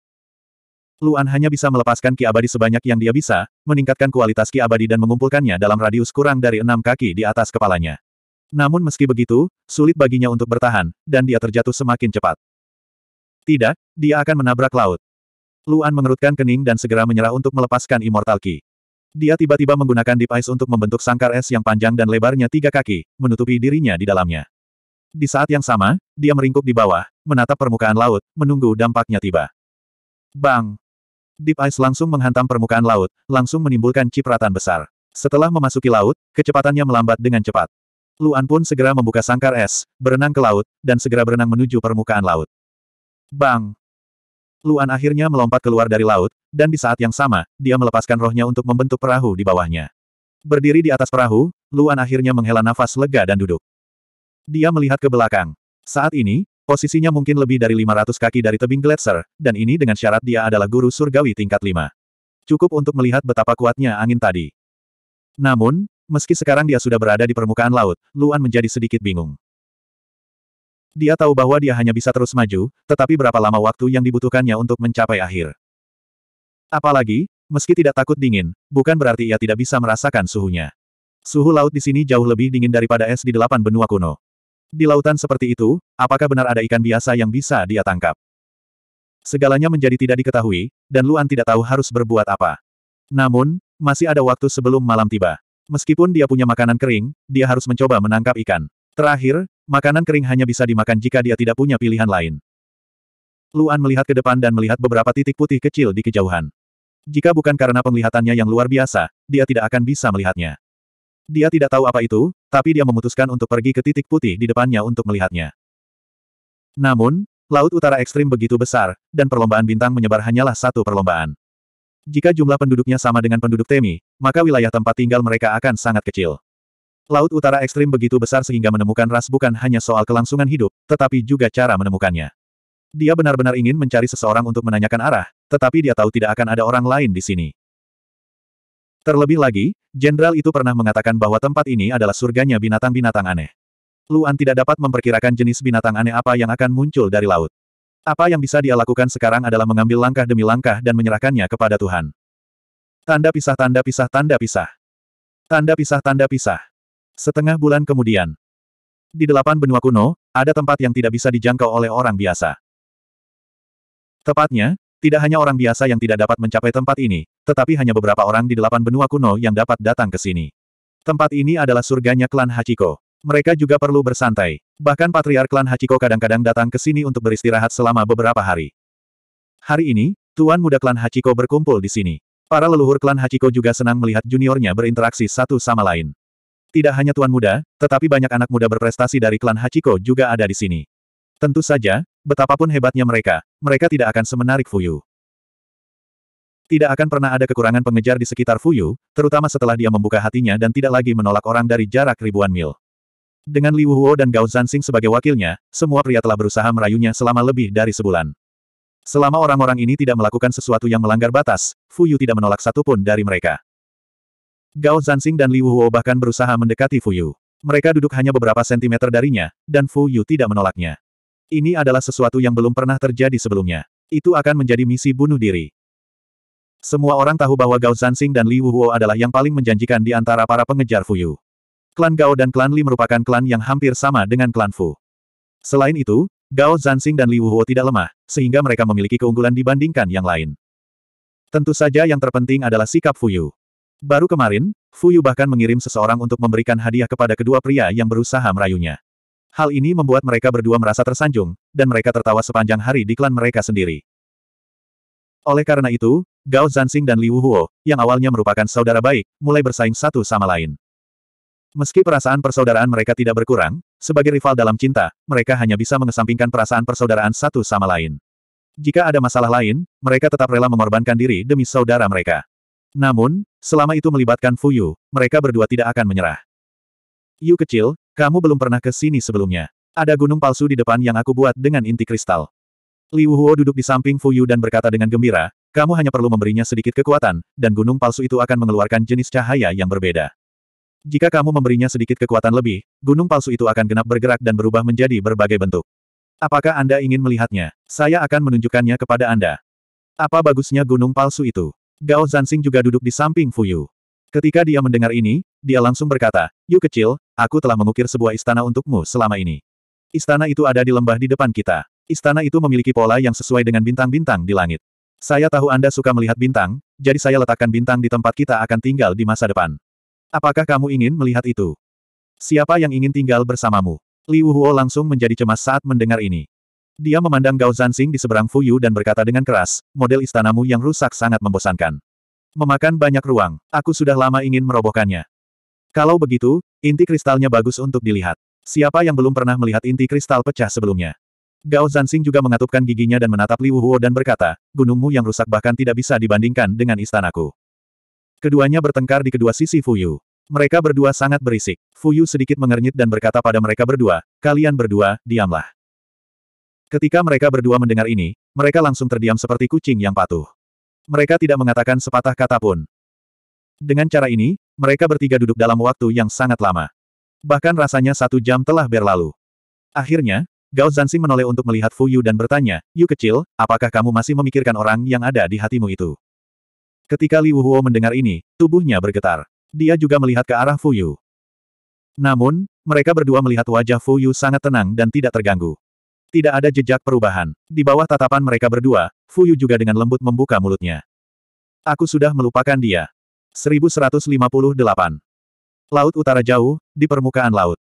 Luan hanya bisa melepaskan Ki Abadi sebanyak yang dia bisa, meningkatkan kualitas Ki Abadi dan mengumpulkannya dalam radius kurang dari enam kaki di atas kepalanya. Namun meski begitu, sulit baginya untuk bertahan, dan dia terjatuh semakin cepat. Tidak, dia akan menabrak laut. Luan mengerutkan kening dan segera menyerah untuk melepaskan Immortal Key. Dia tiba-tiba menggunakan Deep Ice untuk membentuk sangkar es yang panjang dan lebarnya tiga kaki, menutupi dirinya di dalamnya. Di saat yang sama, dia meringkuk di bawah, menatap permukaan laut, menunggu dampaknya tiba. Bang! Deep Ice langsung menghantam permukaan laut, langsung menimbulkan cipratan besar. Setelah memasuki laut, kecepatannya melambat dengan cepat. Luan pun segera membuka sangkar es, berenang ke laut, dan segera berenang menuju permukaan laut. Bang! Luan akhirnya melompat keluar dari laut, dan di saat yang sama, dia melepaskan rohnya untuk membentuk perahu di bawahnya. Berdiri di atas perahu, Luan akhirnya menghela nafas lega dan duduk. Dia melihat ke belakang. Saat ini, posisinya mungkin lebih dari 500 kaki dari tebing gletser, dan ini dengan syarat dia adalah guru surgawi tingkat 5. Cukup untuk melihat betapa kuatnya angin tadi. Namun, Meski sekarang dia sudah berada di permukaan laut, Luan menjadi sedikit bingung. Dia tahu bahwa dia hanya bisa terus maju, tetapi berapa lama waktu yang dibutuhkannya untuk mencapai akhir. Apalagi, meski tidak takut dingin, bukan berarti ia tidak bisa merasakan suhunya. Suhu laut di sini jauh lebih dingin daripada es di delapan benua kuno. Di lautan seperti itu, apakah benar ada ikan biasa yang bisa dia tangkap? Segalanya menjadi tidak diketahui, dan Luan tidak tahu harus berbuat apa. Namun, masih ada waktu sebelum malam tiba. Meskipun dia punya makanan kering, dia harus mencoba menangkap ikan. Terakhir, makanan kering hanya bisa dimakan jika dia tidak punya pilihan lain. Luan melihat ke depan dan melihat beberapa titik putih kecil di kejauhan. Jika bukan karena penglihatannya yang luar biasa, dia tidak akan bisa melihatnya. Dia tidak tahu apa itu, tapi dia memutuskan untuk pergi ke titik putih di depannya untuk melihatnya. Namun, laut utara ekstrim begitu besar, dan perlombaan bintang menyebar hanyalah satu perlombaan. Jika jumlah penduduknya sama dengan penduduk Temi, maka wilayah tempat tinggal mereka akan sangat kecil. Laut utara ekstrim begitu besar sehingga menemukan ras bukan hanya soal kelangsungan hidup, tetapi juga cara menemukannya. Dia benar-benar ingin mencari seseorang untuk menanyakan arah, tetapi dia tahu tidak akan ada orang lain di sini. Terlebih lagi, jenderal itu pernah mengatakan bahwa tempat ini adalah surganya binatang-binatang aneh. Luan tidak dapat memperkirakan jenis binatang aneh apa yang akan muncul dari laut. Apa yang bisa dia lakukan sekarang adalah mengambil langkah demi langkah dan menyerahkannya kepada Tuhan. Tanda pisah tanda pisah tanda pisah. Tanda pisah tanda pisah. Setengah bulan kemudian. Di delapan benua kuno, ada tempat yang tidak bisa dijangkau oleh orang biasa. Tepatnya, tidak hanya orang biasa yang tidak dapat mencapai tempat ini, tetapi hanya beberapa orang di delapan benua kuno yang dapat datang ke sini. Tempat ini adalah surganya klan Hachiko. Mereka juga perlu bersantai. Bahkan patriark klan Hachiko kadang-kadang datang ke sini untuk beristirahat selama beberapa hari. Hari ini, tuan muda klan Hachiko berkumpul di sini. Para leluhur klan Hachiko juga senang melihat juniornya berinteraksi satu sama lain. Tidak hanya tuan muda, tetapi banyak anak muda berprestasi dari klan Hachiko juga ada di sini. Tentu saja, betapapun hebatnya mereka, mereka tidak akan semenarik Fuyu. Tidak akan pernah ada kekurangan pengejar di sekitar Fuyu, terutama setelah dia membuka hatinya dan tidak lagi menolak orang dari jarak ribuan mil. Dengan Li Wuhuo dan Gao Zansing sebagai wakilnya, semua pria telah berusaha merayunya selama lebih dari sebulan. Selama orang-orang ini tidak melakukan sesuatu yang melanggar batas, Fu Yu tidak menolak satupun dari mereka. Gao Zansing dan Li Wuhuo bahkan berusaha mendekati Fu Yu. Mereka duduk hanya beberapa sentimeter darinya, dan Fu Yu tidak menolaknya. Ini adalah sesuatu yang belum pernah terjadi sebelumnya. Itu akan menjadi misi bunuh diri. Semua orang tahu bahwa Gao Zansing dan Li Wuhuo adalah yang paling menjanjikan di antara para pengejar Fu Yu. Klan Gao dan klan Li merupakan klan yang hampir sama dengan klan Fu. Selain itu, Gao Zansing dan Li Huo tidak lemah, sehingga mereka memiliki keunggulan dibandingkan yang lain. Tentu saja yang terpenting adalah sikap Fu Yu. Baru kemarin, Fu Yu bahkan mengirim seseorang untuk memberikan hadiah kepada kedua pria yang berusaha merayunya. Hal ini membuat mereka berdua merasa tersanjung, dan mereka tertawa sepanjang hari di klan mereka sendiri. Oleh karena itu, Gao Zansing dan Li Huo, yang awalnya merupakan saudara baik, mulai bersaing satu sama lain. Meski perasaan persaudaraan mereka tidak berkurang, sebagai rival dalam cinta, mereka hanya bisa mengesampingkan perasaan persaudaraan satu sama lain. Jika ada masalah lain, mereka tetap rela mengorbankan diri demi saudara mereka. Namun, selama itu melibatkan Fuyu, mereka berdua tidak akan menyerah. Yu kecil, kamu belum pernah ke sini sebelumnya. Ada gunung palsu di depan yang aku buat dengan inti kristal. Liu Huo duduk di samping Fuyu dan berkata dengan gembira, kamu hanya perlu memberinya sedikit kekuatan, dan gunung palsu itu akan mengeluarkan jenis cahaya yang berbeda. Jika kamu memberinya sedikit kekuatan lebih, gunung palsu itu akan genap bergerak dan berubah menjadi berbagai bentuk. Apakah Anda ingin melihatnya? Saya akan menunjukkannya kepada Anda. Apa bagusnya gunung palsu itu? Gao Zansing juga duduk di samping Fuyu. Ketika dia mendengar ini, dia langsung berkata, Yu kecil, aku telah mengukir sebuah istana untukmu selama ini. Istana itu ada di lembah di depan kita. Istana itu memiliki pola yang sesuai dengan bintang-bintang di langit. Saya tahu Anda suka melihat bintang, jadi saya letakkan bintang di tempat kita akan tinggal di masa depan. Apakah kamu ingin melihat itu? Siapa yang ingin tinggal bersamamu? Li Wuhuo langsung menjadi cemas saat mendengar ini. Dia memandang Gao Zansing di seberang Fuyu dan berkata dengan keras, model istanamu yang rusak sangat membosankan. Memakan banyak ruang, aku sudah lama ingin merobohkannya. Kalau begitu, inti kristalnya bagus untuk dilihat. Siapa yang belum pernah melihat inti kristal pecah sebelumnya? Gao Zansing juga mengatupkan giginya dan menatap Li Wuhuo dan berkata, gunungmu yang rusak bahkan tidak bisa dibandingkan dengan istanaku. Keduanya bertengkar di kedua sisi Fuyu. Mereka berdua sangat berisik. Fuyu sedikit mengernyit dan berkata pada mereka berdua, kalian berdua, diamlah. Ketika mereka berdua mendengar ini, mereka langsung terdiam seperti kucing yang patuh. Mereka tidak mengatakan sepatah kata pun. Dengan cara ini, mereka bertiga duduk dalam waktu yang sangat lama. Bahkan rasanya satu jam telah berlalu. Akhirnya, Gao Zansing menoleh untuk melihat Fuyu dan bertanya, Yu kecil, apakah kamu masih memikirkan orang yang ada di hatimu itu? Ketika Li Wuhuo mendengar ini, tubuhnya bergetar. Dia juga melihat ke arah Fu Yu. Namun, mereka berdua melihat wajah Fu Yu sangat tenang dan tidak terganggu. Tidak ada jejak perubahan. Di bawah tatapan mereka berdua, Fu Yu juga dengan lembut membuka mulutnya. Aku sudah melupakan dia. 1158. Laut utara jauh, di permukaan laut.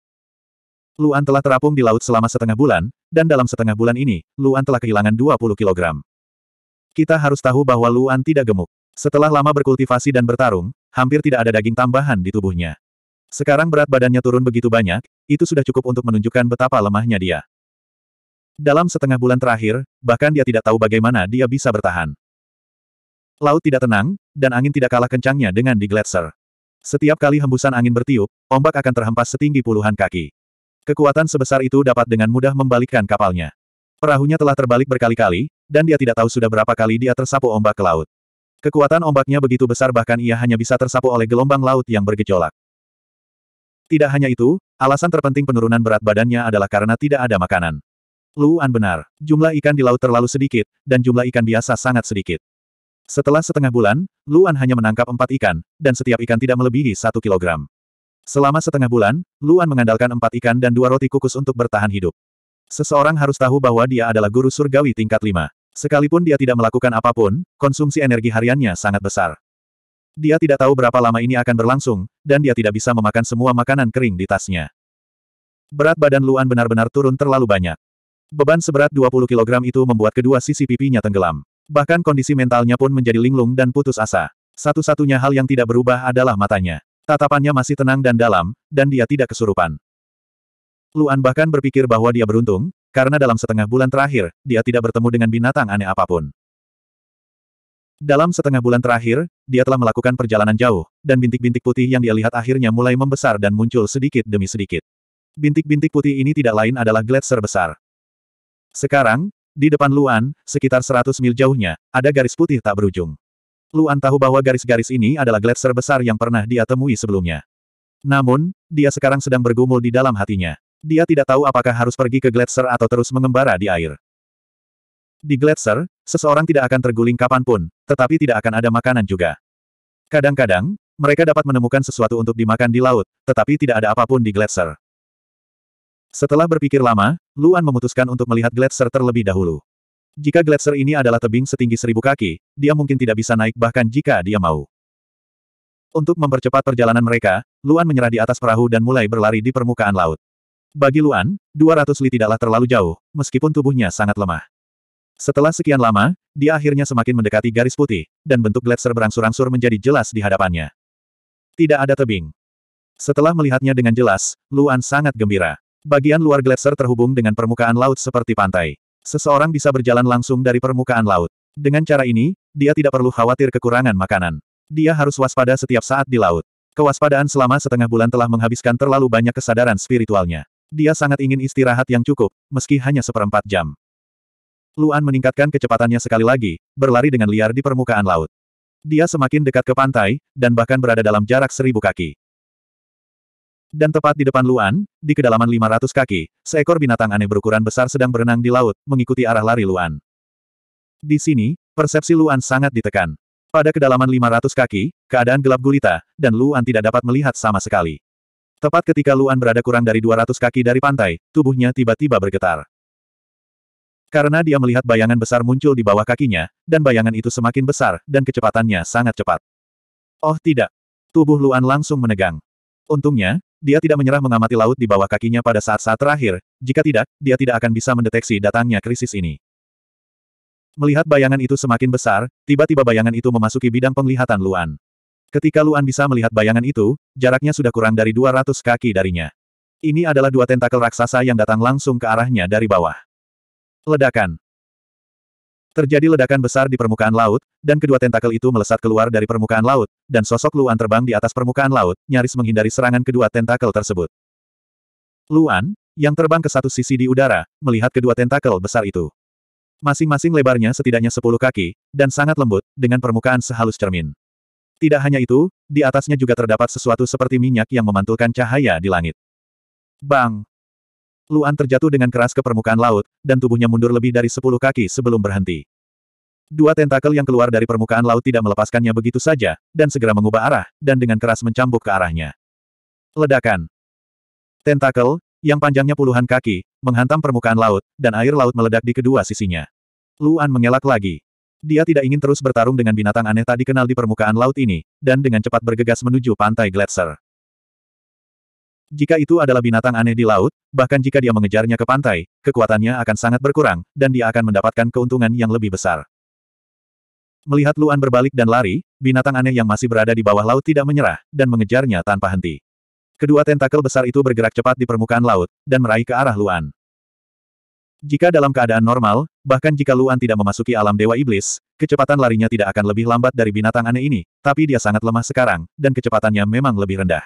Luan telah terapung di laut selama setengah bulan, dan dalam setengah bulan ini, Luan telah kehilangan 20 kg. Kita harus tahu bahwa Luan tidak gemuk. Setelah lama berkultivasi dan bertarung, hampir tidak ada daging tambahan di tubuhnya. Sekarang berat badannya turun begitu banyak, itu sudah cukup untuk menunjukkan betapa lemahnya dia. Dalam setengah bulan terakhir, bahkan dia tidak tahu bagaimana dia bisa bertahan. Laut tidak tenang, dan angin tidak kalah kencangnya dengan di gletser. Setiap kali hembusan angin bertiup, ombak akan terhempas setinggi puluhan kaki. Kekuatan sebesar itu dapat dengan mudah membalikkan kapalnya. Perahunya telah terbalik berkali-kali, dan dia tidak tahu sudah berapa kali dia tersapu ombak ke laut. Kekuatan ombaknya begitu besar bahkan ia hanya bisa tersapu oleh gelombang laut yang bergejolak. Tidak hanya itu, alasan terpenting penurunan berat badannya adalah karena tidak ada makanan. Luan benar, jumlah ikan di laut terlalu sedikit, dan jumlah ikan biasa sangat sedikit. Setelah setengah bulan, Luan hanya menangkap empat ikan, dan setiap ikan tidak melebihi satu kilogram. Selama setengah bulan, Luan mengandalkan empat ikan dan dua roti kukus untuk bertahan hidup. Seseorang harus tahu bahwa dia adalah guru surgawi tingkat lima. Sekalipun dia tidak melakukan apapun, konsumsi energi hariannya sangat besar. Dia tidak tahu berapa lama ini akan berlangsung, dan dia tidak bisa memakan semua makanan kering di tasnya. Berat badan Luan benar-benar turun terlalu banyak. Beban seberat 20 kg itu membuat kedua sisi pipinya tenggelam. Bahkan kondisi mentalnya pun menjadi linglung dan putus asa. Satu-satunya hal yang tidak berubah adalah matanya. Tatapannya masih tenang dan dalam, dan dia tidak kesurupan. Luan bahkan berpikir bahwa dia beruntung, karena dalam setengah bulan terakhir, dia tidak bertemu dengan binatang aneh apapun. Dalam setengah bulan terakhir, dia telah melakukan perjalanan jauh, dan bintik-bintik putih yang dia lihat akhirnya mulai membesar dan muncul sedikit demi sedikit. Bintik-bintik putih ini tidak lain adalah gletser besar. Sekarang, di depan Luan, sekitar 100 mil jauhnya, ada garis putih tak berujung. Luan tahu bahwa garis-garis ini adalah gletser besar yang pernah dia temui sebelumnya. Namun, dia sekarang sedang bergumul di dalam hatinya. Dia tidak tahu apakah harus pergi ke gletser atau terus mengembara di air. Di gletser, seseorang tidak akan terguling kapanpun, tetapi tidak akan ada makanan juga. Kadang-kadang, mereka dapat menemukan sesuatu untuk dimakan di laut, tetapi tidak ada apapun di gletser. Setelah berpikir lama, Luan memutuskan untuk melihat gletser terlebih dahulu. Jika gletser ini adalah tebing setinggi seribu kaki, dia mungkin tidak bisa naik bahkan jika dia mau. Untuk mempercepat perjalanan mereka, Luan menyerah di atas perahu dan mulai berlari di permukaan laut. Bagi Luan, 200 li tidaklah terlalu jauh, meskipun tubuhnya sangat lemah. Setelah sekian lama, dia akhirnya semakin mendekati garis putih, dan bentuk gletser berangsur-angsur menjadi jelas di hadapannya. Tidak ada tebing. Setelah melihatnya dengan jelas, Luan sangat gembira. Bagian luar gletser terhubung dengan permukaan laut seperti pantai. Seseorang bisa berjalan langsung dari permukaan laut. Dengan cara ini, dia tidak perlu khawatir kekurangan makanan. Dia harus waspada setiap saat di laut. Kewaspadaan selama setengah bulan telah menghabiskan terlalu banyak kesadaran spiritualnya. Dia sangat ingin istirahat yang cukup, meski hanya seperempat jam. Luan meningkatkan kecepatannya sekali lagi, berlari dengan liar di permukaan laut. Dia semakin dekat ke pantai, dan bahkan berada dalam jarak seribu kaki. Dan tepat di depan Luan, di kedalaman 500 kaki, seekor binatang aneh berukuran besar sedang berenang di laut, mengikuti arah lari Luan. Di sini, persepsi Luan sangat ditekan. Pada kedalaman 500 kaki, keadaan gelap gulita, dan Luan tidak dapat melihat sama sekali. Tepat ketika Luan berada kurang dari 200 kaki dari pantai, tubuhnya tiba-tiba bergetar. Karena dia melihat bayangan besar muncul di bawah kakinya, dan bayangan itu semakin besar, dan kecepatannya sangat cepat. Oh tidak! Tubuh Luan langsung menegang. Untungnya, dia tidak menyerah mengamati laut di bawah kakinya pada saat-saat terakhir, jika tidak, dia tidak akan bisa mendeteksi datangnya krisis ini. Melihat bayangan itu semakin besar, tiba-tiba bayangan itu memasuki bidang penglihatan Luan. Ketika Luan bisa melihat bayangan itu, jaraknya sudah kurang dari 200 kaki darinya. Ini adalah dua tentakel raksasa yang datang langsung ke arahnya dari bawah. Ledakan. Terjadi ledakan besar di permukaan laut, dan kedua tentakel itu melesat keluar dari permukaan laut, dan sosok Luan terbang di atas permukaan laut, nyaris menghindari serangan kedua tentakel tersebut. Luan, yang terbang ke satu sisi di udara, melihat kedua tentakel besar itu. Masing-masing lebarnya setidaknya 10 kaki, dan sangat lembut, dengan permukaan sehalus cermin. Tidak hanya itu, di atasnya juga terdapat sesuatu seperti minyak yang memantulkan cahaya di langit. Bang! Luan terjatuh dengan keras ke permukaan laut, dan tubuhnya mundur lebih dari sepuluh kaki sebelum berhenti. Dua tentakel yang keluar dari permukaan laut tidak melepaskannya begitu saja, dan segera mengubah arah, dan dengan keras mencambuk ke arahnya. Ledakan. Tentakel, yang panjangnya puluhan kaki, menghantam permukaan laut, dan air laut meledak di kedua sisinya. Luan mengelak lagi. Dia tidak ingin terus bertarung dengan binatang aneh tak dikenal di permukaan laut ini, dan dengan cepat bergegas menuju pantai Gletser. Jika itu adalah binatang aneh di laut, bahkan jika dia mengejarnya ke pantai, kekuatannya akan sangat berkurang, dan dia akan mendapatkan keuntungan yang lebih besar. Melihat Luan berbalik dan lari, binatang aneh yang masih berada di bawah laut tidak menyerah, dan mengejarnya tanpa henti. Kedua tentakel besar itu bergerak cepat di permukaan laut, dan meraih ke arah Luan. Jika dalam keadaan normal, bahkan jika Luan tidak memasuki alam Dewa Iblis, kecepatan larinya tidak akan lebih lambat dari binatang aneh ini, tapi dia sangat lemah sekarang, dan kecepatannya memang lebih rendah.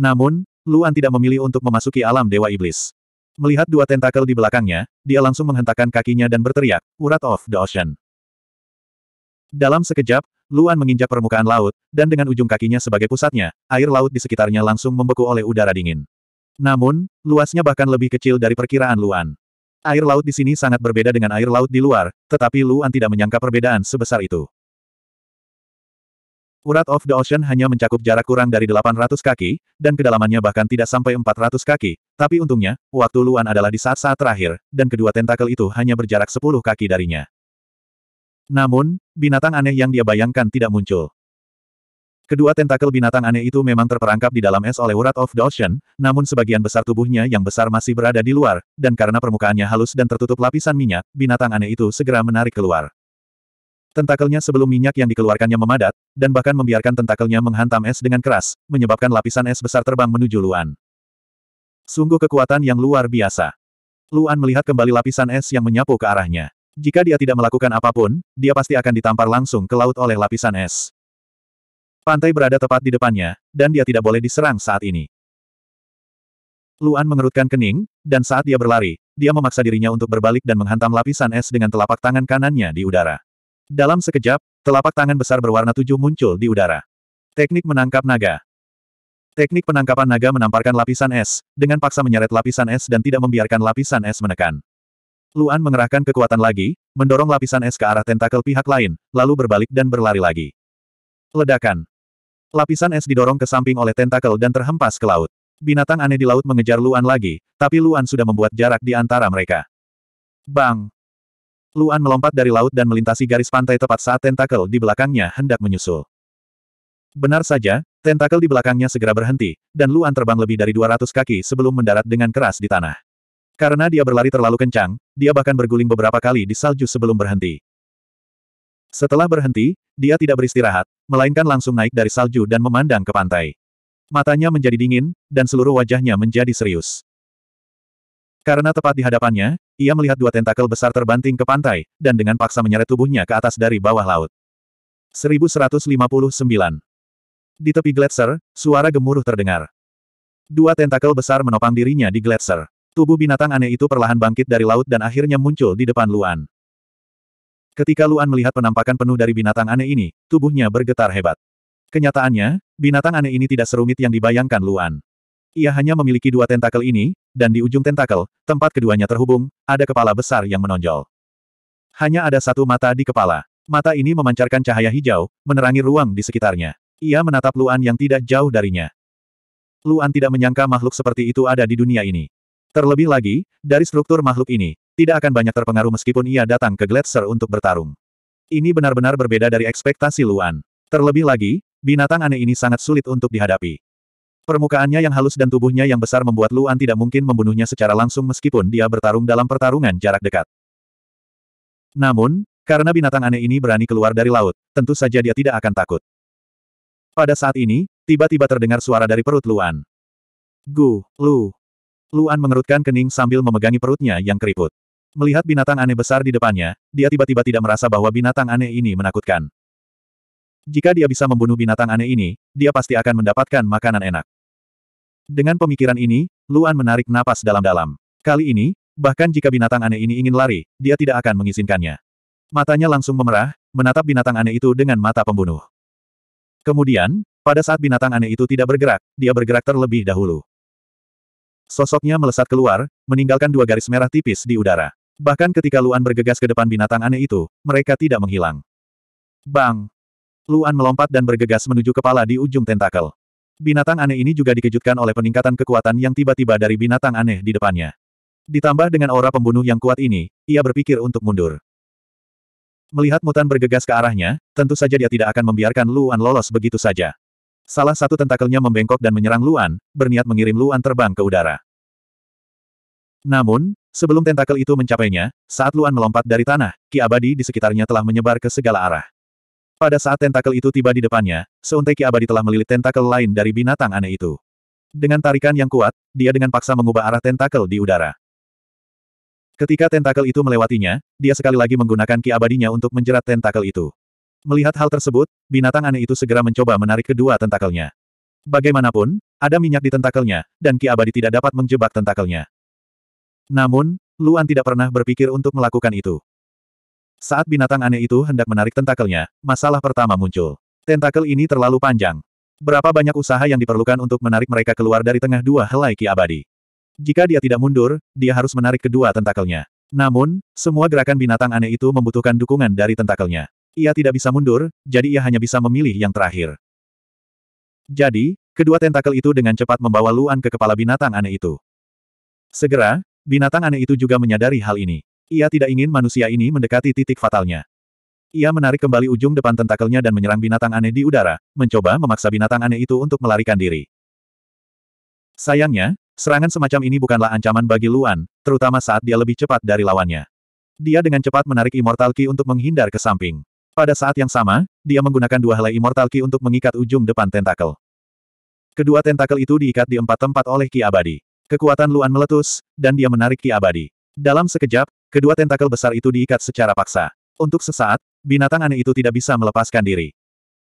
Namun, Luan tidak memilih untuk memasuki alam Dewa Iblis. Melihat dua tentakel di belakangnya, dia langsung menghentakkan kakinya dan berteriak, Urat of the Ocean. Dalam sekejap, Luan menginjak permukaan laut, dan dengan ujung kakinya sebagai pusatnya, air laut di sekitarnya langsung membeku oleh udara dingin. Namun, luasnya bahkan lebih kecil dari perkiraan Luan. Air laut di sini sangat berbeda dengan air laut di luar, tetapi Luan tidak menyangka perbedaan sebesar itu. Urat of the Ocean hanya mencakup jarak kurang dari 800 kaki, dan kedalamannya bahkan tidak sampai 400 kaki, tapi untungnya, waktu Luan adalah di saat-saat terakhir, dan kedua tentakel itu hanya berjarak 10 kaki darinya. Namun, binatang aneh yang dia bayangkan tidak muncul. Kedua tentakel binatang aneh itu memang terperangkap di dalam es oleh urat of the ocean, namun sebagian besar tubuhnya yang besar masih berada di luar, dan karena permukaannya halus dan tertutup lapisan minyak, binatang aneh itu segera menarik keluar. Tentakelnya sebelum minyak yang dikeluarkannya memadat, dan bahkan membiarkan tentakelnya menghantam es dengan keras, menyebabkan lapisan es besar terbang menuju Luan. Sungguh kekuatan yang luar biasa. Luan melihat kembali lapisan es yang menyapu ke arahnya. Jika dia tidak melakukan apapun, dia pasti akan ditampar langsung ke laut oleh lapisan es. Pantai berada tepat di depannya, dan dia tidak boleh diserang saat ini. Luan mengerutkan kening, dan saat dia berlari, dia memaksa dirinya untuk berbalik dan menghantam lapisan es dengan telapak tangan kanannya di udara. Dalam sekejap, telapak tangan besar berwarna tujuh muncul di udara. Teknik menangkap naga. Teknik penangkapan naga menamparkan lapisan es, dengan paksa menyeret lapisan es dan tidak membiarkan lapisan es menekan. Luan mengerahkan kekuatan lagi, mendorong lapisan es ke arah tentakel pihak lain, lalu berbalik dan berlari lagi. Ledakan. Lapisan es didorong ke samping oleh tentakel dan terhempas ke laut. Binatang aneh di laut mengejar Luan lagi, tapi Luan sudah membuat jarak di antara mereka. Bang! Luan melompat dari laut dan melintasi garis pantai tepat saat tentakel di belakangnya hendak menyusul. Benar saja, tentakel di belakangnya segera berhenti, dan Luan terbang lebih dari 200 kaki sebelum mendarat dengan keras di tanah. Karena dia berlari terlalu kencang, dia bahkan berguling beberapa kali di salju sebelum berhenti. Setelah berhenti, dia tidak beristirahat, melainkan langsung naik dari salju dan memandang ke pantai. Matanya menjadi dingin, dan seluruh wajahnya menjadi serius. Karena tepat di hadapannya, ia melihat dua tentakel besar terbanting ke pantai, dan dengan paksa menyeret tubuhnya ke atas dari bawah laut. 1159 Di tepi gletser, suara gemuruh terdengar. Dua tentakel besar menopang dirinya di gletser. Tubuh binatang aneh itu perlahan bangkit dari laut dan akhirnya muncul di depan Luan. Ketika Luan melihat penampakan penuh dari binatang aneh ini, tubuhnya bergetar hebat. Kenyataannya, binatang aneh ini tidak serumit yang dibayangkan Luan. Ia hanya memiliki dua tentakel ini, dan di ujung tentakel, tempat keduanya terhubung, ada kepala besar yang menonjol. Hanya ada satu mata di kepala. Mata ini memancarkan cahaya hijau, menerangi ruang di sekitarnya. Ia menatap Luan yang tidak jauh darinya. Luan tidak menyangka makhluk seperti itu ada di dunia ini. Terlebih lagi, dari struktur makhluk ini, tidak akan banyak terpengaruh meskipun ia datang ke Gletser untuk bertarung. Ini benar-benar berbeda dari ekspektasi Luan. Terlebih lagi, binatang aneh ini sangat sulit untuk dihadapi. Permukaannya yang halus dan tubuhnya yang besar membuat Luan tidak mungkin membunuhnya secara langsung meskipun dia bertarung dalam pertarungan jarak dekat. Namun, karena binatang aneh ini berani keluar dari laut, tentu saja dia tidak akan takut. Pada saat ini, tiba-tiba terdengar suara dari perut Luan. Gu, Lu. Luan mengerutkan kening sambil memegangi perutnya yang keriput. Melihat binatang aneh besar di depannya, dia tiba-tiba tidak merasa bahwa binatang aneh ini menakutkan. Jika dia bisa membunuh binatang aneh ini, dia pasti akan mendapatkan makanan enak. Dengan pemikiran ini, Luan menarik napas dalam-dalam. Kali ini, bahkan jika binatang aneh ini ingin lari, dia tidak akan mengizinkannya. Matanya langsung memerah, menatap binatang aneh itu dengan mata pembunuh. Kemudian, pada saat binatang aneh itu tidak bergerak, dia bergerak terlebih dahulu. Sosoknya melesat keluar, meninggalkan dua garis merah tipis di udara. Bahkan ketika Luan bergegas ke depan binatang aneh itu, mereka tidak menghilang. Bang! Luan melompat dan bergegas menuju kepala di ujung tentakel. Binatang aneh ini juga dikejutkan oleh peningkatan kekuatan yang tiba-tiba dari binatang aneh di depannya. Ditambah dengan aura pembunuh yang kuat ini, ia berpikir untuk mundur. Melihat mutan bergegas ke arahnya, tentu saja dia tidak akan membiarkan Luan lolos begitu saja. Salah satu tentakelnya membengkok dan menyerang Luan, berniat mengirim Luan terbang ke udara. Namun, Sebelum tentakel itu mencapainya, saat Luan melompat dari tanah, Ki Abadi di sekitarnya telah menyebar ke segala arah. Pada saat tentakel itu tiba di depannya, seuntai Ki Abadi telah melilit tentakel lain dari binatang aneh itu. Dengan tarikan yang kuat, dia dengan paksa mengubah arah tentakel di udara. Ketika tentakel itu melewatinya, dia sekali lagi menggunakan Ki Abadinya untuk menjerat tentakel itu. Melihat hal tersebut, binatang aneh itu segera mencoba menarik kedua tentakelnya. Bagaimanapun, ada minyak di tentakelnya, dan Ki Abadi tidak dapat menjebak tentakelnya. Namun, Luan tidak pernah berpikir untuk melakukan itu. Saat binatang aneh itu hendak menarik tentakelnya, masalah pertama muncul. Tentakel ini terlalu panjang. Berapa banyak usaha yang diperlukan untuk menarik mereka keluar dari tengah dua helai ki abadi. Jika dia tidak mundur, dia harus menarik kedua tentakelnya. Namun, semua gerakan binatang aneh itu membutuhkan dukungan dari tentakelnya. Ia tidak bisa mundur, jadi ia hanya bisa memilih yang terakhir. Jadi, kedua tentakel itu dengan cepat membawa Luan ke kepala binatang aneh itu. Segera, Binatang aneh itu juga menyadari hal ini. Ia tidak ingin manusia ini mendekati titik fatalnya. Ia menarik kembali ujung depan tentakelnya dan menyerang binatang aneh di udara, mencoba memaksa binatang aneh itu untuk melarikan diri. Sayangnya, serangan semacam ini bukanlah ancaman bagi Luan, terutama saat dia lebih cepat dari lawannya. Dia dengan cepat menarik Immortal Key untuk menghindar ke samping. Pada saat yang sama, dia menggunakan dua helai Immortal Key untuk mengikat ujung depan tentakel. Kedua tentakel itu diikat di empat tempat oleh Ki Abadi. Kekuatan Luan meletus, dan dia menarik ki abadi. Dalam sekejap, kedua tentakel besar itu diikat secara paksa. Untuk sesaat, binatang aneh itu tidak bisa melepaskan diri.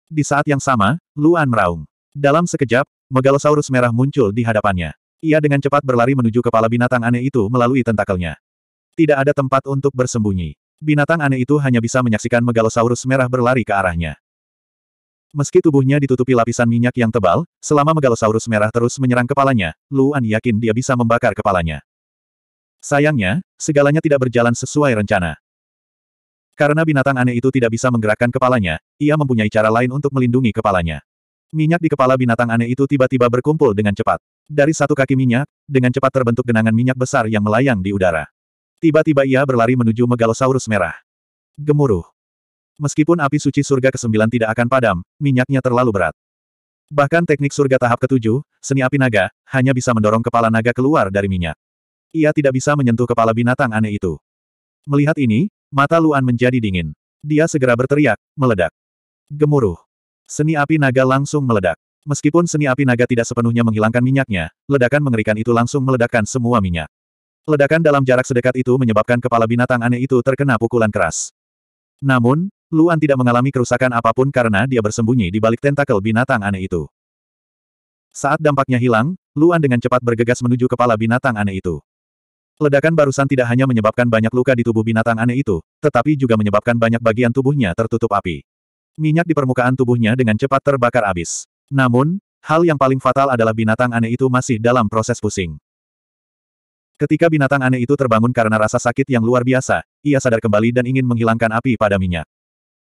Di saat yang sama, Luan meraung. Dalam sekejap, megalosaurus merah muncul di hadapannya. Ia dengan cepat berlari menuju kepala binatang aneh itu melalui tentakelnya. Tidak ada tempat untuk bersembunyi. Binatang aneh itu hanya bisa menyaksikan megalosaurus merah berlari ke arahnya. Meski tubuhnya ditutupi lapisan minyak yang tebal, selama megalosaurus merah terus menyerang kepalanya, Luan yakin dia bisa membakar kepalanya. Sayangnya, segalanya tidak berjalan sesuai rencana. Karena binatang aneh itu tidak bisa menggerakkan kepalanya, ia mempunyai cara lain untuk melindungi kepalanya. Minyak di kepala binatang aneh itu tiba-tiba berkumpul dengan cepat. Dari satu kaki minyak, dengan cepat terbentuk genangan minyak besar yang melayang di udara. Tiba-tiba ia berlari menuju megalosaurus merah. Gemuruh. Meskipun api suci surga ke-9 tidak akan padam, minyaknya terlalu berat. Bahkan teknik surga tahap ketujuh, seni api naga, hanya bisa mendorong kepala naga keluar dari minyak. Ia tidak bisa menyentuh kepala binatang aneh itu. Melihat ini, mata Luan menjadi dingin. Dia segera berteriak, meledak. Gemuruh. Seni api naga langsung meledak. Meskipun seni api naga tidak sepenuhnya menghilangkan minyaknya, ledakan mengerikan itu langsung meledakkan semua minyak. Ledakan dalam jarak sedekat itu menyebabkan kepala binatang aneh itu terkena pukulan keras. Namun, Luan tidak mengalami kerusakan apapun karena dia bersembunyi di balik tentakel binatang aneh itu. Saat dampaknya hilang, Luan dengan cepat bergegas menuju kepala binatang aneh itu. Ledakan barusan tidak hanya menyebabkan banyak luka di tubuh binatang aneh itu, tetapi juga menyebabkan banyak bagian tubuhnya tertutup api. Minyak di permukaan tubuhnya dengan cepat terbakar habis. Namun, hal yang paling fatal adalah binatang aneh itu masih dalam proses pusing. Ketika binatang aneh itu terbangun karena rasa sakit yang luar biasa, ia sadar kembali dan ingin menghilangkan api pada minyak.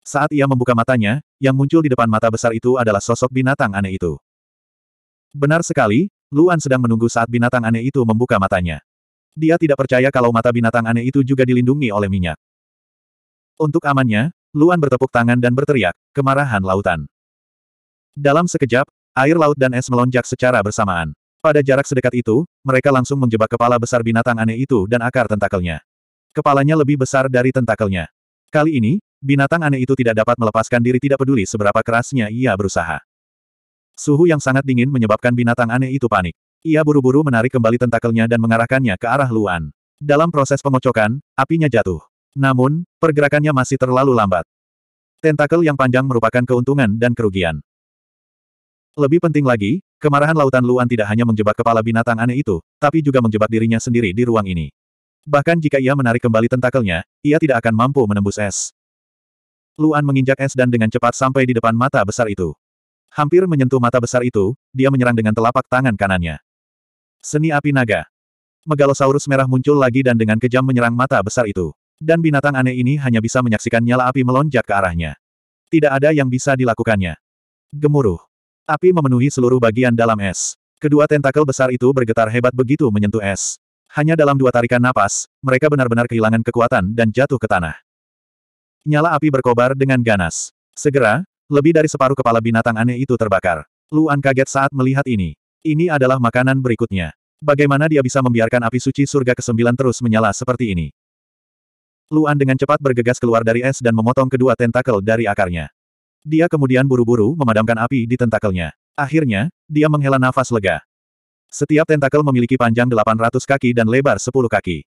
Saat ia membuka matanya, yang muncul di depan mata besar itu adalah sosok binatang aneh itu. Benar sekali, Luan sedang menunggu saat binatang aneh itu membuka matanya. Dia tidak percaya kalau mata binatang aneh itu juga dilindungi oleh minyak. Untuk amannya, Luan bertepuk tangan dan berteriak, kemarahan lautan. Dalam sekejap, air laut dan es melonjak secara bersamaan. Pada jarak sedekat itu, mereka langsung menjebak kepala besar binatang aneh itu dan akar tentakelnya. Kepalanya lebih besar dari tentakelnya. Kali ini, Binatang aneh itu tidak dapat melepaskan diri tidak peduli seberapa kerasnya ia berusaha. Suhu yang sangat dingin menyebabkan binatang aneh itu panik. Ia buru-buru menarik kembali tentakelnya dan mengarahkannya ke arah Luan. Dalam proses pengocokan, apinya jatuh. Namun, pergerakannya masih terlalu lambat. Tentakel yang panjang merupakan keuntungan dan kerugian. Lebih penting lagi, kemarahan lautan Luan tidak hanya menjebak kepala binatang aneh itu, tapi juga menjebak dirinya sendiri di ruang ini. Bahkan jika ia menarik kembali tentakelnya, ia tidak akan mampu menembus es. Luan menginjak es dan dengan cepat sampai di depan mata besar itu. Hampir menyentuh mata besar itu, dia menyerang dengan telapak tangan kanannya. Seni api naga. Megalosaurus merah muncul lagi dan dengan kejam menyerang mata besar itu. Dan binatang aneh ini hanya bisa menyaksikan nyala api melonjak ke arahnya. Tidak ada yang bisa dilakukannya. Gemuruh. Api memenuhi seluruh bagian dalam es. Kedua tentakel besar itu bergetar hebat begitu menyentuh es. Hanya dalam dua tarikan napas, mereka benar-benar kehilangan kekuatan dan jatuh ke tanah. Nyala api berkobar dengan ganas. Segera, lebih dari separuh kepala binatang aneh itu terbakar. Luan kaget saat melihat ini. Ini adalah makanan berikutnya. Bagaimana dia bisa membiarkan api suci surga ke-9 terus menyala seperti ini? Luan dengan cepat bergegas keluar dari es dan memotong kedua tentakel dari akarnya. Dia kemudian buru-buru memadamkan api di tentakelnya. Akhirnya, dia menghela nafas lega. Setiap tentakel memiliki panjang 800 kaki dan lebar 10 kaki.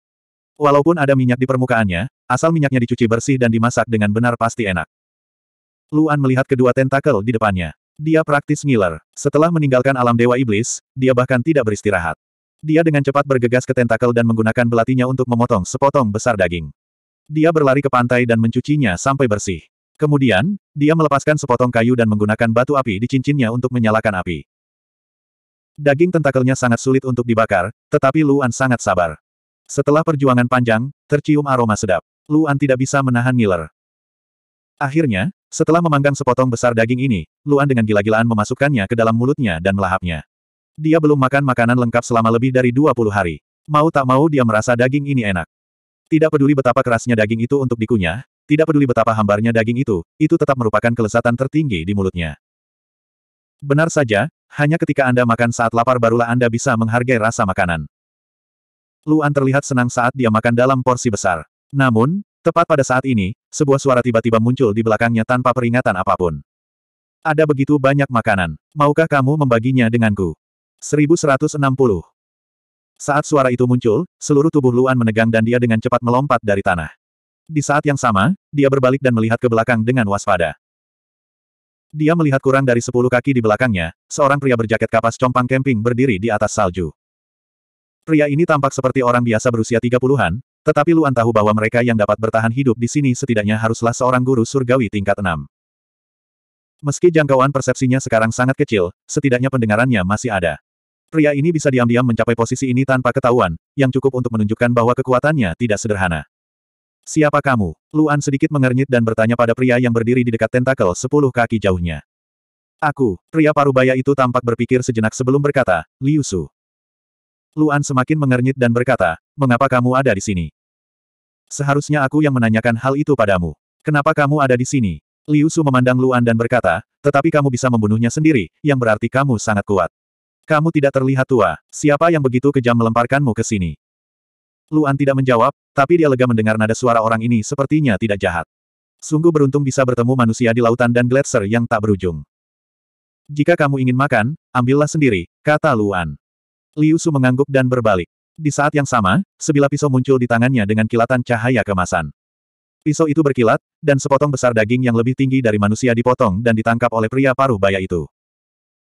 Walaupun ada minyak di permukaannya, asal minyaknya dicuci bersih dan dimasak dengan benar pasti enak. Luan melihat kedua tentakel di depannya. Dia praktis ngiler. Setelah meninggalkan alam dewa iblis, dia bahkan tidak beristirahat. Dia dengan cepat bergegas ke tentakel dan menggunakan belatinya untuk memotong sepotong besar daging. Dia berlari ke pantai dan mencucinya sampai bersih. Kemudian, dia melepaskan sepotong kayu dan menggunakan batu api di cincinnya untuk menyalakan api. Daging tentakelnya sangat sulit untuk dibakar, tetapi Luan sangat sabar. Setelah perjuangan panjang, tercium aroma sedap. Luan tidak bisa menahan ngiler. Akhirnya, setelah memanggang sepotong besar daging ini, Luan dengan gila-gilaan memasukkannya ke dalam mulutnya dan melahapnya. Dia belum makan makanan lengkap selama lebih dari 20 hari. Mau tak mau dia merasa daging ini enak. Tidak peduli betapa kerasnya daging itu untuk dikunyah, tidak peduli betapa hambarnya daging itu, itu tetap merupakan kelesatan tertinggi di mulutnya. Benar saja, hanya ketika Anda makan saat lapar barulah Anda bisa menghargai rasa makanan. Luan terlihat senang saat dia makan dalam porsi besar. Namun, tepat pada saat ini, sebuah suara tiba-tiba muncul di belakangnya tanpa peringatan apapun. Ada begitu banyak makanan. Maukah kamu membaginya denganku? 1160. Saat suara itu muncul, seluruh tubuh Luan menegang dan dia dengan cepat melompat dari tanah. Di saat yang sama, dia berbalik dan melihat ke belakang dengan waspada. Dia melihat kurang dari sepuluh kaki di belakangnya, seorang pria berjaket kapas compang camping berdiri di atas salju. Pria ini tampak seperti orang biasa berusia 30-an, tetapi Luan tahu bahwa mereka yang dapat bertahan hidup di sini setidaknya haruslah seorang guru surgawi tingkat 6. Meski jangkauan persepsinya sekarang sangat kecil, setidaknya pendengarannya masih ada. Pria ini bisa diam-diam mencapai posisi ini tanpa ketahuan, yang cukup untuk menunjukkan bahwa kekuatannya tidak sederhana. Siapa kamu? Luan sedikit mengernyit dan bertanya pada pria yang berdiri di dekat tentakel sepuluh kaki jauhnya. Aku, pria parubaya itu tampak berpikir sejenak sebelum berkata, Liu Luan semakin mengernyit dan berkata, mengapa kamu ada di sini? Seharusnya aku yang menanyakan hal itu padamu. Kenapa kamu ada di sini? Liu Su memandang Luan dan berkata, tetapi kamu bisa membunuhnya sendiri, yang berarti kamu sangat kuat. Kamu tidak terlihat tua, siapa yang begitu kejam melemparkanmu ke sini? Luan tidak menjawab, tapi dia lega mendengar nada suara orang ini sepertinya tidak jahat. Sungguh beruntung bisa bertemu manusia di lautan dan gletser yang tak berujung. Jika kamu ingin makan, ambillah sendiri, kata Luan. Liu Su mengangguk dan berbalik. Di saat yang sama, sebilah pisau muncul di tangannya dengan kilatan cahaya kemasan. Pisau itu berkilat, dan sepotong besar daging yang lebih tinggi dari manusia dipotong dan ditangkap oleh pria paruh baya itu.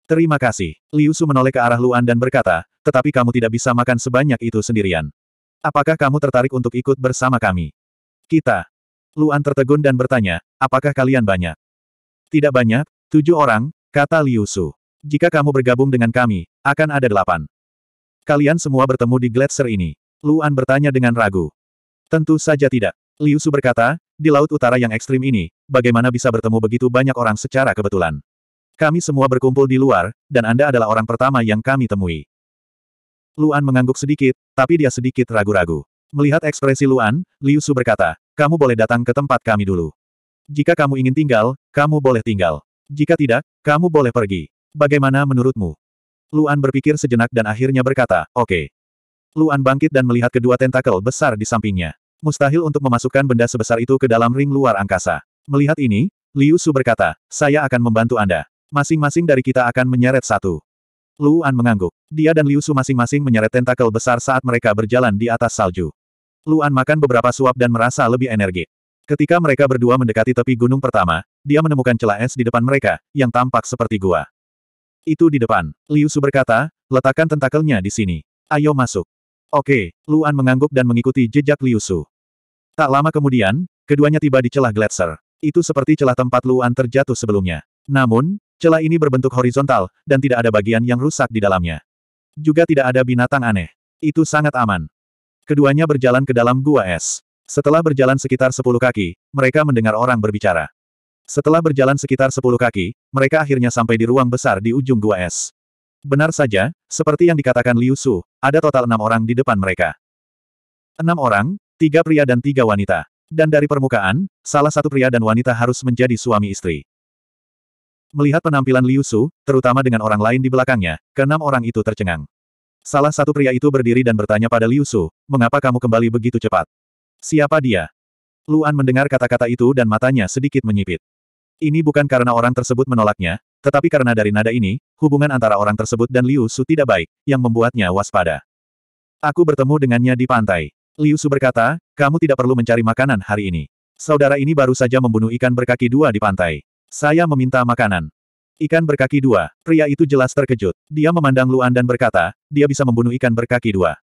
Terima kasih. Liu Su menoleh ke arah Luan dan berkata, tetapi kamu tidak bisa makan sebanyak itu sendirian. Apakah kamu tertarik untuk ikut bersama kami? Kita. Luan tertegun dan bertanya, apakah kalian banyak? Tidak banyak, tujuh orang, kata Liu Su. Jika kamu bergabung dengan kami, akan ada delapan. Kalian semua bertemu di gletser ini. Luan bertanya dengan ragu. Tentu saja tidak. Liu Su berkata, di laut utara yang ekstrim ini, bagaimana bisa bertemu begitu banyak orang secara kebetulan? Kami semua berkumpul di luar, dan Anda adalah orang pertama yang kami temui. Luan mengangguk sedikit, tapi dia sedikit ragu-ragu. Melihat ekspresi Luan, Liu Su berkata, kamu boleh datang ke tempat kami dulu. Jika kamu ingin tinggal, kamu boleh tinggal. Jika tidak, kamu boleh pergi. Bagaimana menurutmu? Luan berpikir sejenak dan akhirnya berkata, oke. Okay. Luan bangkit dan melihat kedua tentakel besar di sampingnya. Mustahil untuk memasukkan benda sebesar itu ke dalam ring luar angkasa. Melihat ini, Liu Su berkata, saya akan membantu Anda. Masing-masing dari kita akan menyeret satu. Luan mengangguk. Dia dan Liu Su masing-masing menyeret tentakel besar saat mereka berjalan di atas salju. Luan makan beberapa suap dan merasa lebih energi. Ketika mereka berdua mendekati tepi gunung pertama, dia menemukan celah es di depan mereka, yang tampak seperti gua. Itu di depan. Liu Su berkata, letakkan tentakelnya di sini. Ayo masuk. Oke, Luan mengangguk dan mengikuti jejak Liu Su. Tak lama kemudian, keduanya tiba di celah gletser. Itu seperti celah tempat Luan terjatuh sebelumnya. Namun, celah ini berbentuk horizontal, dan tidak ada bagian yang rusak di dalamnya. Juga tidak ada binatang aneh. Itu sangat aman. Keduanya berjalan ke dalam gua es. Setelah berjalan sekitar 10 kaki, mereka mendengar orang berbicara. Setelah berjalan sekitar sepuluh kaki, mereka akhirnya sampai di ruang besar di ujung gua es. Benar saja, seperti yang dikatakan Liu Su, ada total enam orang di depan mereka. Enam orang, tiga pria dan tiga wanita. Dan dari permukaan, salah satu pria dan wanita harus menjadi suami istri. Melihat penampilan Liu Su, terutama dengan orang lain di belakangnya, keenam orang itu tercengang. Salah satu pria itu berdiri dan bertanya pada Liu Su, mengapa kamu kembali begitu cepat? Siapa dia? Luan mendengar kata-kata itu dan matanya sedikit menyipit. Ini bukan karena orang tersebut menolaknya, tetapi karena dari nada ini, hubungan antara orang tersebut dan Liu Su tidak baik, yang membuatnya waspada. Aku bertemu dengannya di pantai. Liu Su berkata, kamu tidak perlu mencari makanan hari ini. Saudara ini baru saja membunuh ikan berkaki dua di pantai. Saya meminta makanan. Ikan berkaki dua, pria itu jelas terkejut. Dia memandang Luan dan berkata, dia bisa membunuh ikan berkaki dua.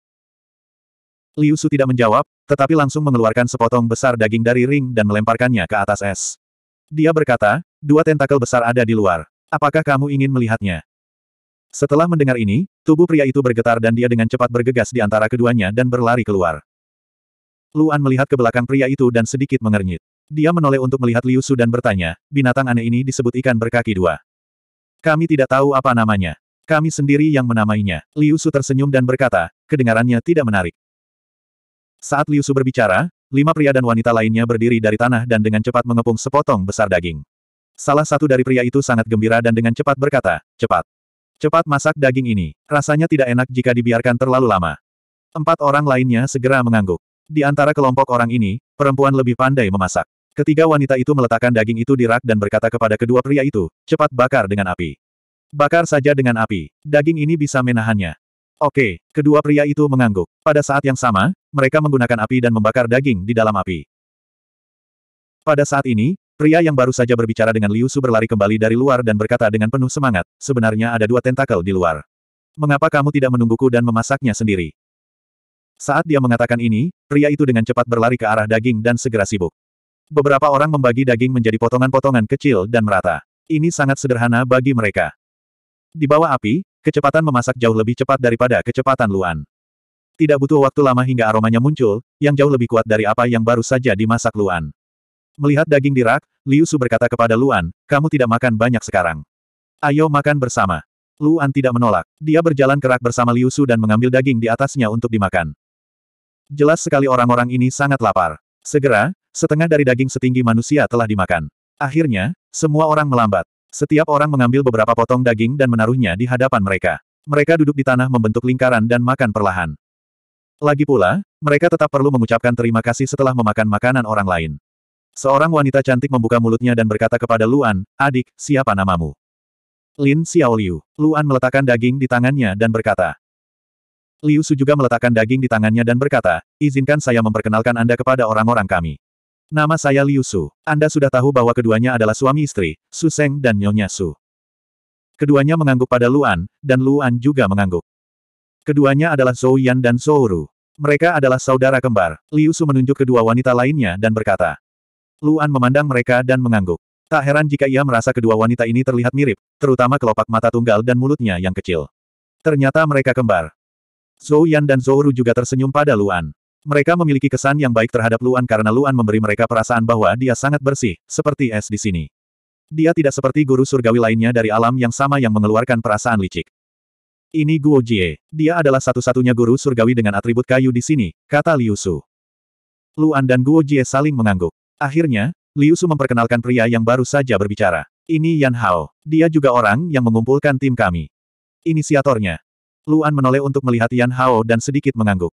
Liu Su tidak menjawab, tetapi langsung mengeluarkan sepotong besar daging dari ring dan melemparkannya ke atas es. Dia berkata, dua tentakel besar ada di luar. Apakah kamu ingin melihatnya? Setelah mendengar ini, tubuh pria itu bergetar dan dia dengan cepat bergegas di antara keduanya dan berlari keluar. Luan melihat ke belakang pria itu dan sedikit mengernyit. Dia menoleh untuk melihat Liu Su dan bertanya, binatang aneh ini disebut ikan berkaki dua. Kami tidak tahu apa namanya. Kami sendiri yang menamainya. Liu Su tersenyum dan berkata, kedengarannya tidak menarik. Saat Liu Su berbicara, Lima pria dan wanita lainnya berdiri dari tanah dan dengan cepat mengepung sepotong besar daging. Salah satu dari pria itu sangat gembira dan dengan cepat berkata, cepat. Cepat masak daging ini, rasanya tidak enak jika dibiarkan terlalu lama. Empat orang lainnya segera mengangguk. Di antara kelompok orang ini, perempuan lebih pandai memasak. Ketiga wanita itu meletakkan daging itu di rak dan berkata kepada kedua pria itu, cepat bakar dengan api. Bakar saja dengan api, daging ini bisa menahannya. Oke, kedua pria itu mengangguk. Pada saat yang sama, mereka menggunakan api dan membakar daging di dalam api. Pada saat ini, pria yang baru saja berbicara dengan Liu Su berlari kembali dari luar dan berkata dengan penuh semangat, sebenarnya ada dua tentakel di luar. Mengapa kamu tidak menungguku dan memasaknya sendiri? Saat dia mengatakan ini, pria itu dengan cepat berlari ke arah daging dan segera sibuk. Beberapa orang membagi daging menjadi potongan-potongan kecil dan merata. Ini sangat sederhana bagi mereka. Di bawah api, kecepatan memasak jauh lebih cepat daripada kecepatan Luan. Tidak butuh waktu lama hingga aromanya muncul, yang jauh lebih kuat dari apa yang baru saja dimasak Luan. Melihat daging di rak, Liu Su berkata kepada Luan, kamu tidak makan banyak sekarang. Ayo makan bersama. Luan tidak menolak. Dia berjalan ke rak bersama Liu Su dan mengambil daging di atasnya untuk dimakan. Jelas sekali orang-orang ini sangat lapar. Segera, setengah dari daging setinggi manusia telah dimakan. Akhirnya, semua orang melambat. Setiap orang mengambil beberapa potong daging dan menaruhnya di hadapan mereka. Mereka duduk di tanah membentuk lingkaran dan makan perlahan. Lagi pula, mereka tetap perlu mengucapkan terima kasih setelah memakan makanan orang lain. Seorang wanita cantik membuka mulutnya dan berkata kepada Luan, adik, siapa namamu? Lin Xiaoliu. Luan meletakkan daging di tangannya dan berkata. Liu Su juga meletakkan daging di tangannya dan berkata, izinkan saya memperkenalkan Anda kepada orang-orang kami. Nama saya Liu Su. Anda sudah tahu bahwa keduanya adalah suami istri, Su Seng dan Nyonya Su. Keduanya mengangguk pada Luan, dan Luan juga mengangguk. Keduanya adalah Zhou Yan dan Zhou Ru. Mereka adalah saudara kembar. Liu Su menunjuk kedua wanita lainnya dan berkata. Luan memandang mereka dan mengangguk. Tak heran jika ia merasa kedua wanita ini terlihat mirip, terutama kelopak mata tunggal dan mulutnya yang kecil. Ternyata mereka kembar. Zhou Yan dan Zhou Ru juga tersenyum pada Luan. Mereka memiliki kesan yang baik terhadap Luan karena Luan memberi mereka perasaan bahwa dia sangat bersih, seperti es di sini. Dia tidak seperti guru surgawi lainnya dari alam yang sama yang mengeluarkan perasaan licik. Ini Guo Jie. Dia adalah satu-satunya guru surgawi dengan atribut kayu di sini, kata Liu Su. Luan dan Guo Jie saling mengangguk. Akhirnya, Liu Su memperkenalkan pria yang baru saja berbicara. Ini Yan Hao. Dia juga orang yang mengumpulkan tim kami. Inisiatornya. Luan menoleh untuk melihat Yan Hao dan sedikit mengangguk.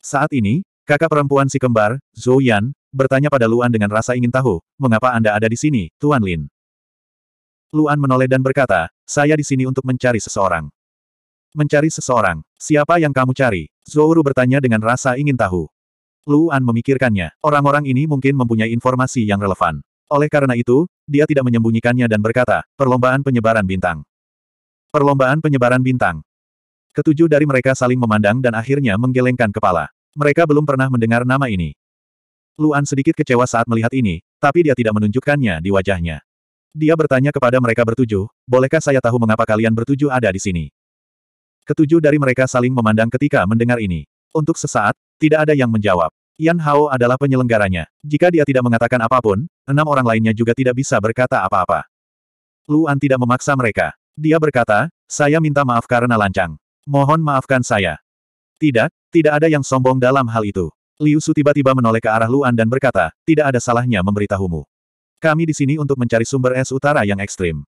Saat ini, kakak perempuan si kembar, Zhou Yan, bertanya pada Luan dengan rasa ingin tahu, mengapa Anda ada di sini, Tuan Lin? Luan menoleh dan berkata, saya di sini untuk mencari seseorang. Mencari seseorang, siapa yang kamu cari? Zouru bertanya dengan rasa ingin tahu. Luan memikirkannya, orang-orang ini mungkin mempunyai informasi yang relevan. Oleh karena itu, dia tidak menyembunyikannya dan berkata, perlombaan penyebaran bintang. Perlombaan penyebaran bintang. Ketujuh dari mereka saling memandang dan akhirnya menggelengkan kepala. Mereka belum pernah mendengar nama ini. Luan sedikit kecewa saat melihat ini, tapi dia tidak menunjukkannya di wajahnya. Dia bertanya kepada mereka bertujuh, bolehkah saya tahu mengapa kalian bertujuh ada di sini? Ketujuh dari mereka saling memandang ketika mendengar ini. Untuk sesaat, tidak ada yang menjawab. Yan Hao adalah penyelenggaranya. Jika dia tidak mengatakan apapun, enam orang lainnya juga tidak bisa berkata apa-apa. Luan tidak memaksa mereka. Dia berkata, saya minta maaf karena lancang. Mohon maafkan saya. Tidak, tidak ada yang sombong dalam hal itu. Liu Su tiba-tiba menoleh ke arah Luan dan berkata, tidak ada salahnya memberitahumu. Kami di sini untuk mencari sumber es utara yang ekstrim.